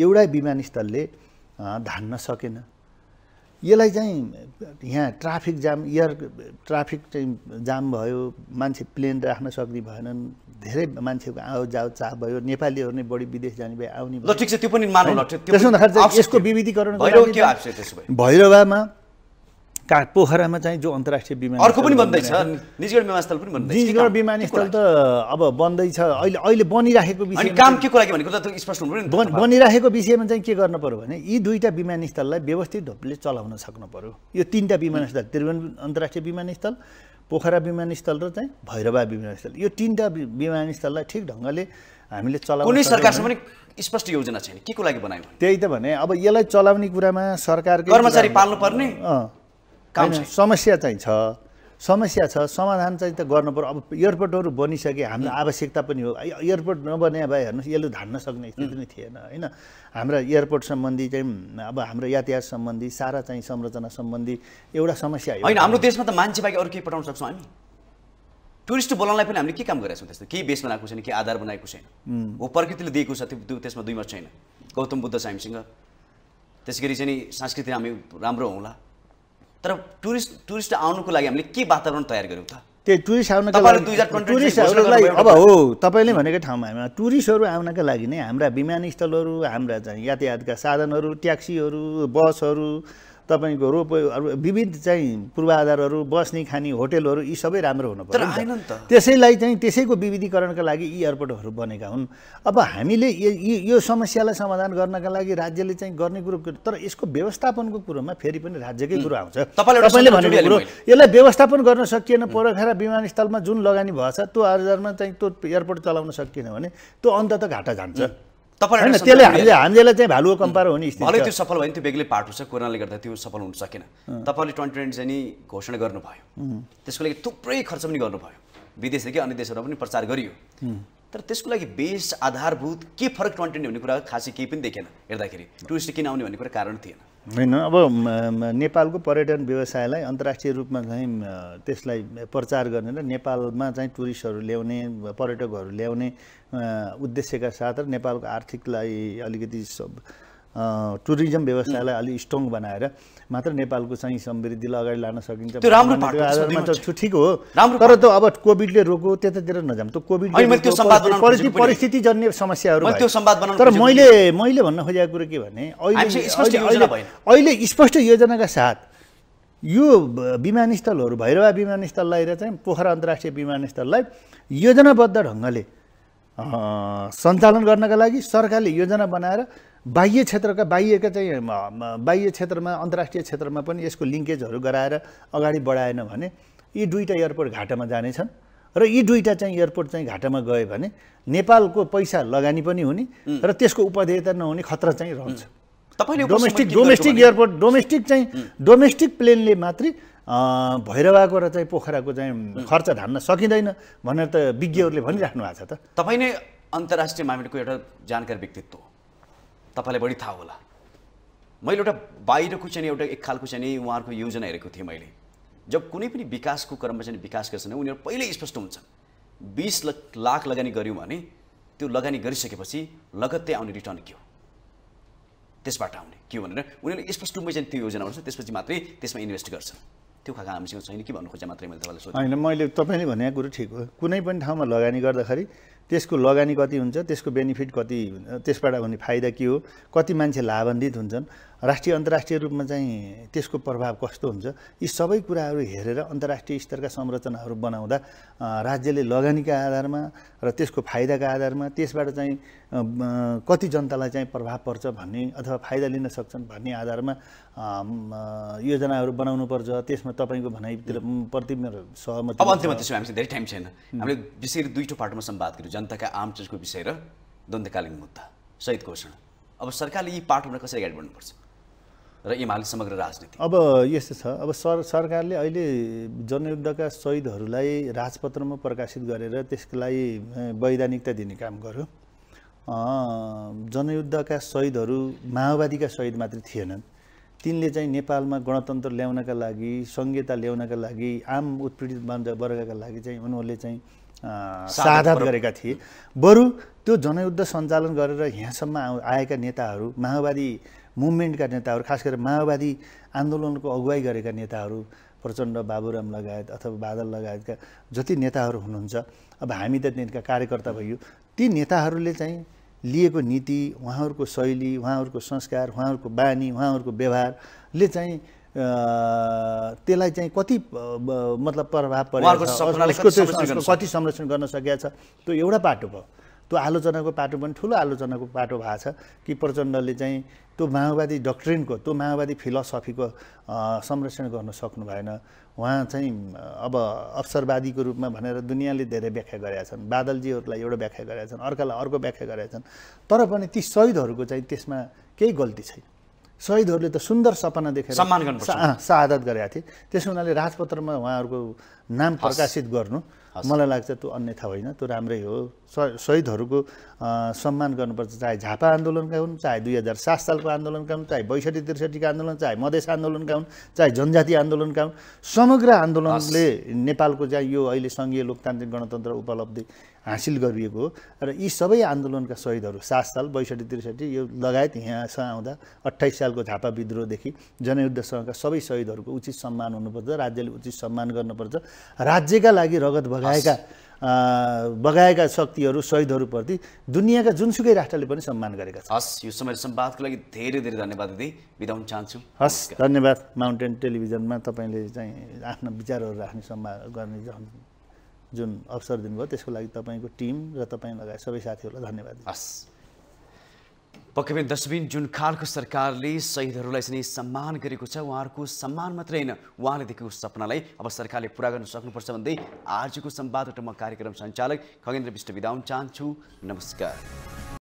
एउटै विमानस्थलले धान्न सकेन यसलाई चाहिँ यहाँ ट्राफिक जाम एयर ट्राफिक चाहिँ जाम भयो मान्छे प्लेन राख्न सक्ने भएनन् धेरै मान्छेको आउ जाओ चाह भयो नेपालीहरू नै बढी विदेश जाने भए आउने भयो त्यसो हुँदाखेरि यसको विविधीकरण भैरवामा का पोखरामा चाहिँ जो अन्तर्राष्ट्रिय विमान अर्को पनि बन्दैछ निजगढ विमानस्थल पनि बन्दैछ निजगढ विमानस्थल त अब बन्दैछ अहिले अहिले बनिराखेको विषय काम के को लागि भनेको त स्पष्ट हुनु बनिराखेको विषयमा चाहिँ के गर्नु पऱ्यो भने यी दुईवटा विमानस्थललाई व्यवस्थित ढोपले चलाउन सक्नु पऱ्यो यो तिनवटा विमानस्थल त्रिभुवन अन्तर्राष्ट्रिय विमानस्थल पोखरा विमानस्थल र चाहिँ भैरवा विमानस्थल यो तिनवटा विमानस्थललाई ठिक ढङ्गले हामीले चलाउनु कुनै सरकारसँग पनि स्पष्ट योजना छैन के को लागि बनायो त्यही त भने अब यसलाई चलाउने कुरामा सरकारको कर्मचारी पाल्नुपर्ने काम समस्या चाहिँ छ समस्या छ समाधान चाहिँ त गर्नु पऱ्यो अब एयरपोर्टहरू बनिसके हाम्रो आवश्यकता पनि हो एयरपोर्ट नबने भए हेर्नुहोस् यसले धान्न सक्ने स्थिति नै थिएन होइन हाम्रा एयरपोर्ट सम्बन्धी चाहिँ अब हाम्रो यातायात सम्बन्धी सारा चाहिँ संरचना सम्बन्धी एउटा समस्या होइन हाम्रो देशमा त मान्छे बाहेक अरू केही पठाउन सक्छौँ हामी टुरिस्ट बोलाउनलाई पनि हामीले के काम गरेका छौँ त्यस्तो केही बेस बनाएको छैन केही आधार बनाएको छैन हो प्रकृतिले दिएको छ त्यो त्यसमा दुईमा छैन गौतम बुद्ध छ हामीसँग त्यसै गरी चाहिँ संस्कृति हामी राम्रो होला तर टुरिस्ट टुरिस्ट आउनुको लागि हामीले के वातावरण तयार गऱ्यौँ त त्यो टुरिस्ट आउनको लागि टुरिस्टहरूलाई अब हो तपाईँले भनेको ठाउँमा हामी टुरिस्टहरू आउनका लागि नै हाम्रा विमानस्थलहरू हाम्रा चाहिँ यातायातका साधनहरू ट्याक्सीहरू बसहरू तपाईँको रोप विविध चाहिँ पूर्वाधारहरू बस्ने खाने होटेलहरू यी सबै राम्रो हुनु त त्यसैलाई चाहिँ त्यसैको विविधीकरणका लागि यी एयरपोर्टहरू बनेका हुन् अब हामीले यो समस्यालाई समाधान गर्नका लागि राज्यले चाहिँ गर्ने कुरो तर यसको व्यवस्थापनको कुरोमा फेरि पनि राज्यकै कुरो आउँछ तपाईँले भनेको कुरो यसलाई व्यवस्थापन गर्न सकिएन पोखरा विमानस्थलमा जुन लगानी भएछ त्यो आधारमा चाहिँ त्यो एयरपोर्ट चलाउन सकिएन भने त्यो अन्त त घाटा जान्छ होइन त्यसले हामीले हामीले चाहिँ भ्यालु कम्पेयर हुने भले त्यो सफल भयो भने त्यो बेग्लै पार्ट छ कोरोनाले गर्दा त्यो सफल हुन सकेन तपाईँले ट्वेन्टी ट्वेन्टी चाहिँ घोषणा गर्नुभयो त्यसको लागि थुप्रै खर्च पनि गर्नुभयो विदेशदेखि अन्य देशहरूमा पनि प्रचार गरियो तर त्यसको लागि बेस आधारभूत के फरक ट्वेन्टी हुने कुरा खासै केही पनि देखेन हेर्दाखेरि टुरिस्ट किन आउने भन्ने कुरा कारण थिएन होइन अब नेपालको पर्यटन व्यवसायलाई अन्तर्राष्ट्रिय रूपमा चाहिँ त्यसलाई प्रचार गर्ने र नेपालमा चाहिँ टुरिस्टहरू ल्याउने पर्यटकहरू ल्याउने उद्देश्यका साथ र नेपालको आर्थिकलाई अलिकति टुरिज्म व्यवसायलाई अलिक स्ट्रङ बनाएर मात्र नेपालको चाहिँ समृद्धिलाई अगाडि लान सकिन्छ त्यो राम्रो ठिक हो तर त अब कोभिडले रोको त्यतातिर नजाम त्यो कोभिड परिस्थिति जन्य समस्याहरू तर मैले मैले भन्न खोजेको कुरो के भने अहिले अहिले स्पष्ट योजनाका साथ यो विमानस्थलहरू भैरवा विमानस्थललाई र चाहिँ पोखरा अन्तर्राष्ट्रिय विमानस्थललाई योजनाबद्ध ढङ्गले सञ्चालन गर्नका लागि सरकारले योजना बनाएर बाह्य क्षेत्रका बाह्यका चाहिँ बाह्य क्षेत्रमा अन्तर्राष्ट्रिय क्षेत्रमा पनि यसको लिङ्केजहरू गराएर अगाडि बढाएन भने यी दुईवटा एयरपोर्ट घाटामा जानेछन् र यी दुईवटा चाहिँ एयरपोर्ट चाहिँ घाटामा गयो भने नेपालको पैसा लगानी पनि हुने र त्यसको उपदेयता नहुने खतरा चाहिँ रहन्छ तपाईँले डोमेस्टिक डोमेस्टिक एयरपोर्ट डोमेस्टिक चाहिँ डोमेस्टिक प्लेनले मात्रै भैरवाको र चाहिँ पोखराको चाहिँ खर्च धान्न सकिँदैन भनेर त विज्ञहरूले भनिराख्नु भएको छ त तपाईँ नै अन्तर्राष्ट्रिय मामिलाको एउटा जानकार व्यक्तित्व हो तपाईँलाई बढी थाहा होला मैले एउटा बाहिरको चाहिँ एउटा एक खालको चाहिँ उहाँहरूको योजना हेरेको थिएँ मैले जब कुनै पनि विकासको क्रममा चाहिँ विकास गर्छन् उनीहरू पहिल्यै स्पष्ट हुन्छन् बिस लाख लगानी गऱ्यौँ भने त्यो लगानी गरिसकेपछि लगत्तै आउने रिटर्न के हो त्यसबाट आउने के भनेर उनीहरूले स्पष्ट रूपमा चाहिँ त्यो योजना गर्छ त्यसपछि मात्रै त्यसमा इन्भेस्ट गर्छ त्यो खालको हामीसँग छैन कि भन्नु खोजेँ मात्रै मैले तपाईँलाई होइन मैले तपाईँले भनेको कुरो ठिक हो कुनै पनि ठाउँमा लगानी गर्दाखेरि त्यसको लगानी कति हुन्छ त्यसको बेनिफिट कति त्यसबाट हुने फाइदा के हो कति मान्छे लाभान्वित हुन्छन् राष्ट्रिय अन्तर्राष्ट्रिय रूपमा चाहिँ त्यसको प्रभाव कस्तो हुन्छ यी सबै कुराहरू हेरेर अन्तर्राष्ट्रिय स्तरका संरचनाहरू बनाउँदा राज्यले लगानीका आधारमा र त्यसको फाइदाका आधारमा त्यसबाट चाहिँ कति जनतालाई चाहिँ प्रभाव पर्छ भन्ने अथवा फाइदा लिन सक्छन् भन्ने आधारमा योजनाहरू बनाउनु पर्छ त्यसमा तपाईँको भनाइतिर प्रति मेरो सहमति अब अन्त्यमा त्यसो हामीसँग धेरै टाइम छैन हामीले विशेष दुईटो पाटोमा सम्वाद गऱ्यौँ जनताका आम चिजको विषय र द्वन्द्वकालीन मुद्दा सहित घोषणा अब सरकारले यी पाठहरूलाई कसरी गाइड गर्नुपर्छ र एमाले समग्र राजनीति अब यस्तो छ अब सर सरकारले अहिले जनयुद्धका सहिदहरूलाई राजपत्रमा प्रकाशित गरेर त्यसको लागि वैधानिकता दिने काम गर्यो जनयुद्धका सहिदहरू माओवादीका शहीद मात्रै थिएनन् तिनले चाहिँ नेपालमा गणतन्त्र ल्याउनका लागि सङ्घीयता ल्याउनका लागि आम उत्पीडित वर्गका लागि चाहिँ उनीहरूले चाहिँ साधन गरेका थिए बरु त्यो जनयुद्ध सञ्चालन गरेर यहाँसम्म आएका नेताहरू माओवादी मुभमेन्टका नेताहरू खास गरेर माओवादी आन्दोलनको अगुवाई गरेका नेताहरू प्रचण्ड बाबुराम लगायत अथवा बादल लगायतका जति नेताहरू हुनुहुन्छ अब हामी त तिनका कार्यकर्ता भइयो ती नेताहरूले चाहिँ लिएको नीति उहाँहरूको शैली उहाँहरूको संस्कार उहाँहरूको बानी उहाँहरूको व्यवहारले चाहिँ त्यसलाई चाहिँ कति मतलब प्रभाव परेको छ कति संरक्षण गर्न सकिएको छ त्यो एउटा पाटो भयो त्यो आलोचनाको पाटो पनि ठुलो आलोचनाको पाटो भएको छ कि प्रचण्डले चाहिँ त्यो माओवादी डक्ट्रिनको त्यो माओवादी फिलोसफीको संरक्षण गर्न सक्नु भएन उहाँ चाहिँ अब अवसरवादीको रूपमा भनेर दुनियाँले धेरै व्याख्या गरेका छन् बादलजीहरूलाई एउटा व्याख्या गरेका छन् अर्कालाई अर्को व्याख्या गरेका छन् तर पनि ती शहीदहरूको चाहिँ त्यसमा केही गल्ती छैन शहीदहरूले त सुन्दर सपना देखेर सम्मान गर्नु सादत गरेका थिए त्यस हुनाले राजपत्रमा उहाँहरूको नाम प्रकाशित गर्नु मलाई लाग्छ त्यो अन्यथा होइन त्यो राम्रै हो शहीदहरूको सम्मान गर्नुपर्छ चाहे झापा आन्दोलनका हुन् चाहे दुई हजार सात सालको आन्दोलनका हुन् चाहे बैसठी त्रिसठीका आन्दोलन चाहे मधेस आन्दोलनका हुन् चाहे जनजाति आन्दोलनका हुन् समग्र आन्दोलनले नेपालको चाहिँ यो अहिले सङ्घीय लोकतान्त्रिक गणतन्त्र उपलब्धि हासिल गरिएको हो र यी सबै आन्दोलनका शहीदहरू सात साल बैसठी त्रिसठी यो लगायत यहाँसँग आउँदा अट्ठाइस सालको झापा विद्रोहदेखि जनयुद्धसँगका सबै शहीदहरूको उचित सम्मान हुनुपर्छ राज्यले उचित सम्मान गर्नुपर्छ राज्यका लागि रगत बगाएका बगाएका शक्तिहरू शहीदहरूप्रति दुनियाँका जुनसुकै राष्ट्रले पनि सम्मान गरेका छन् हस् यो समय सम्वादको लागि धेरै धेरै धन्यवाद दिँदै बिदाउन चाहन्छु हस् धन्यवाद माउन्टेन टेलिभिजनमा तपाईँले चाहिँ आफ्ना विचारहरू राख्ने सम्मान गर्ने जुन अवसर दिनुभयो त्यसको लागि तपाईँको टिम र तपाईँ लगायत सबै साथीहरूलाई धन्यवाद हस् पक्कै पनि दसबिन जुन खालको सरकारले शहीदहरूलाई चाहिँ सम्मान गरेको छ उहाँहरूको सम्मान मात्रै होइन उहाँले देखेको सपनालाई अब सरकारले पुरा गर्न सक्नुपर्छ भन्दै आजको सम्वादबाट म कार्यक्रम सञ्चालक खगेन्द्र विष्ट बिदा चाहन्छु नमस्कार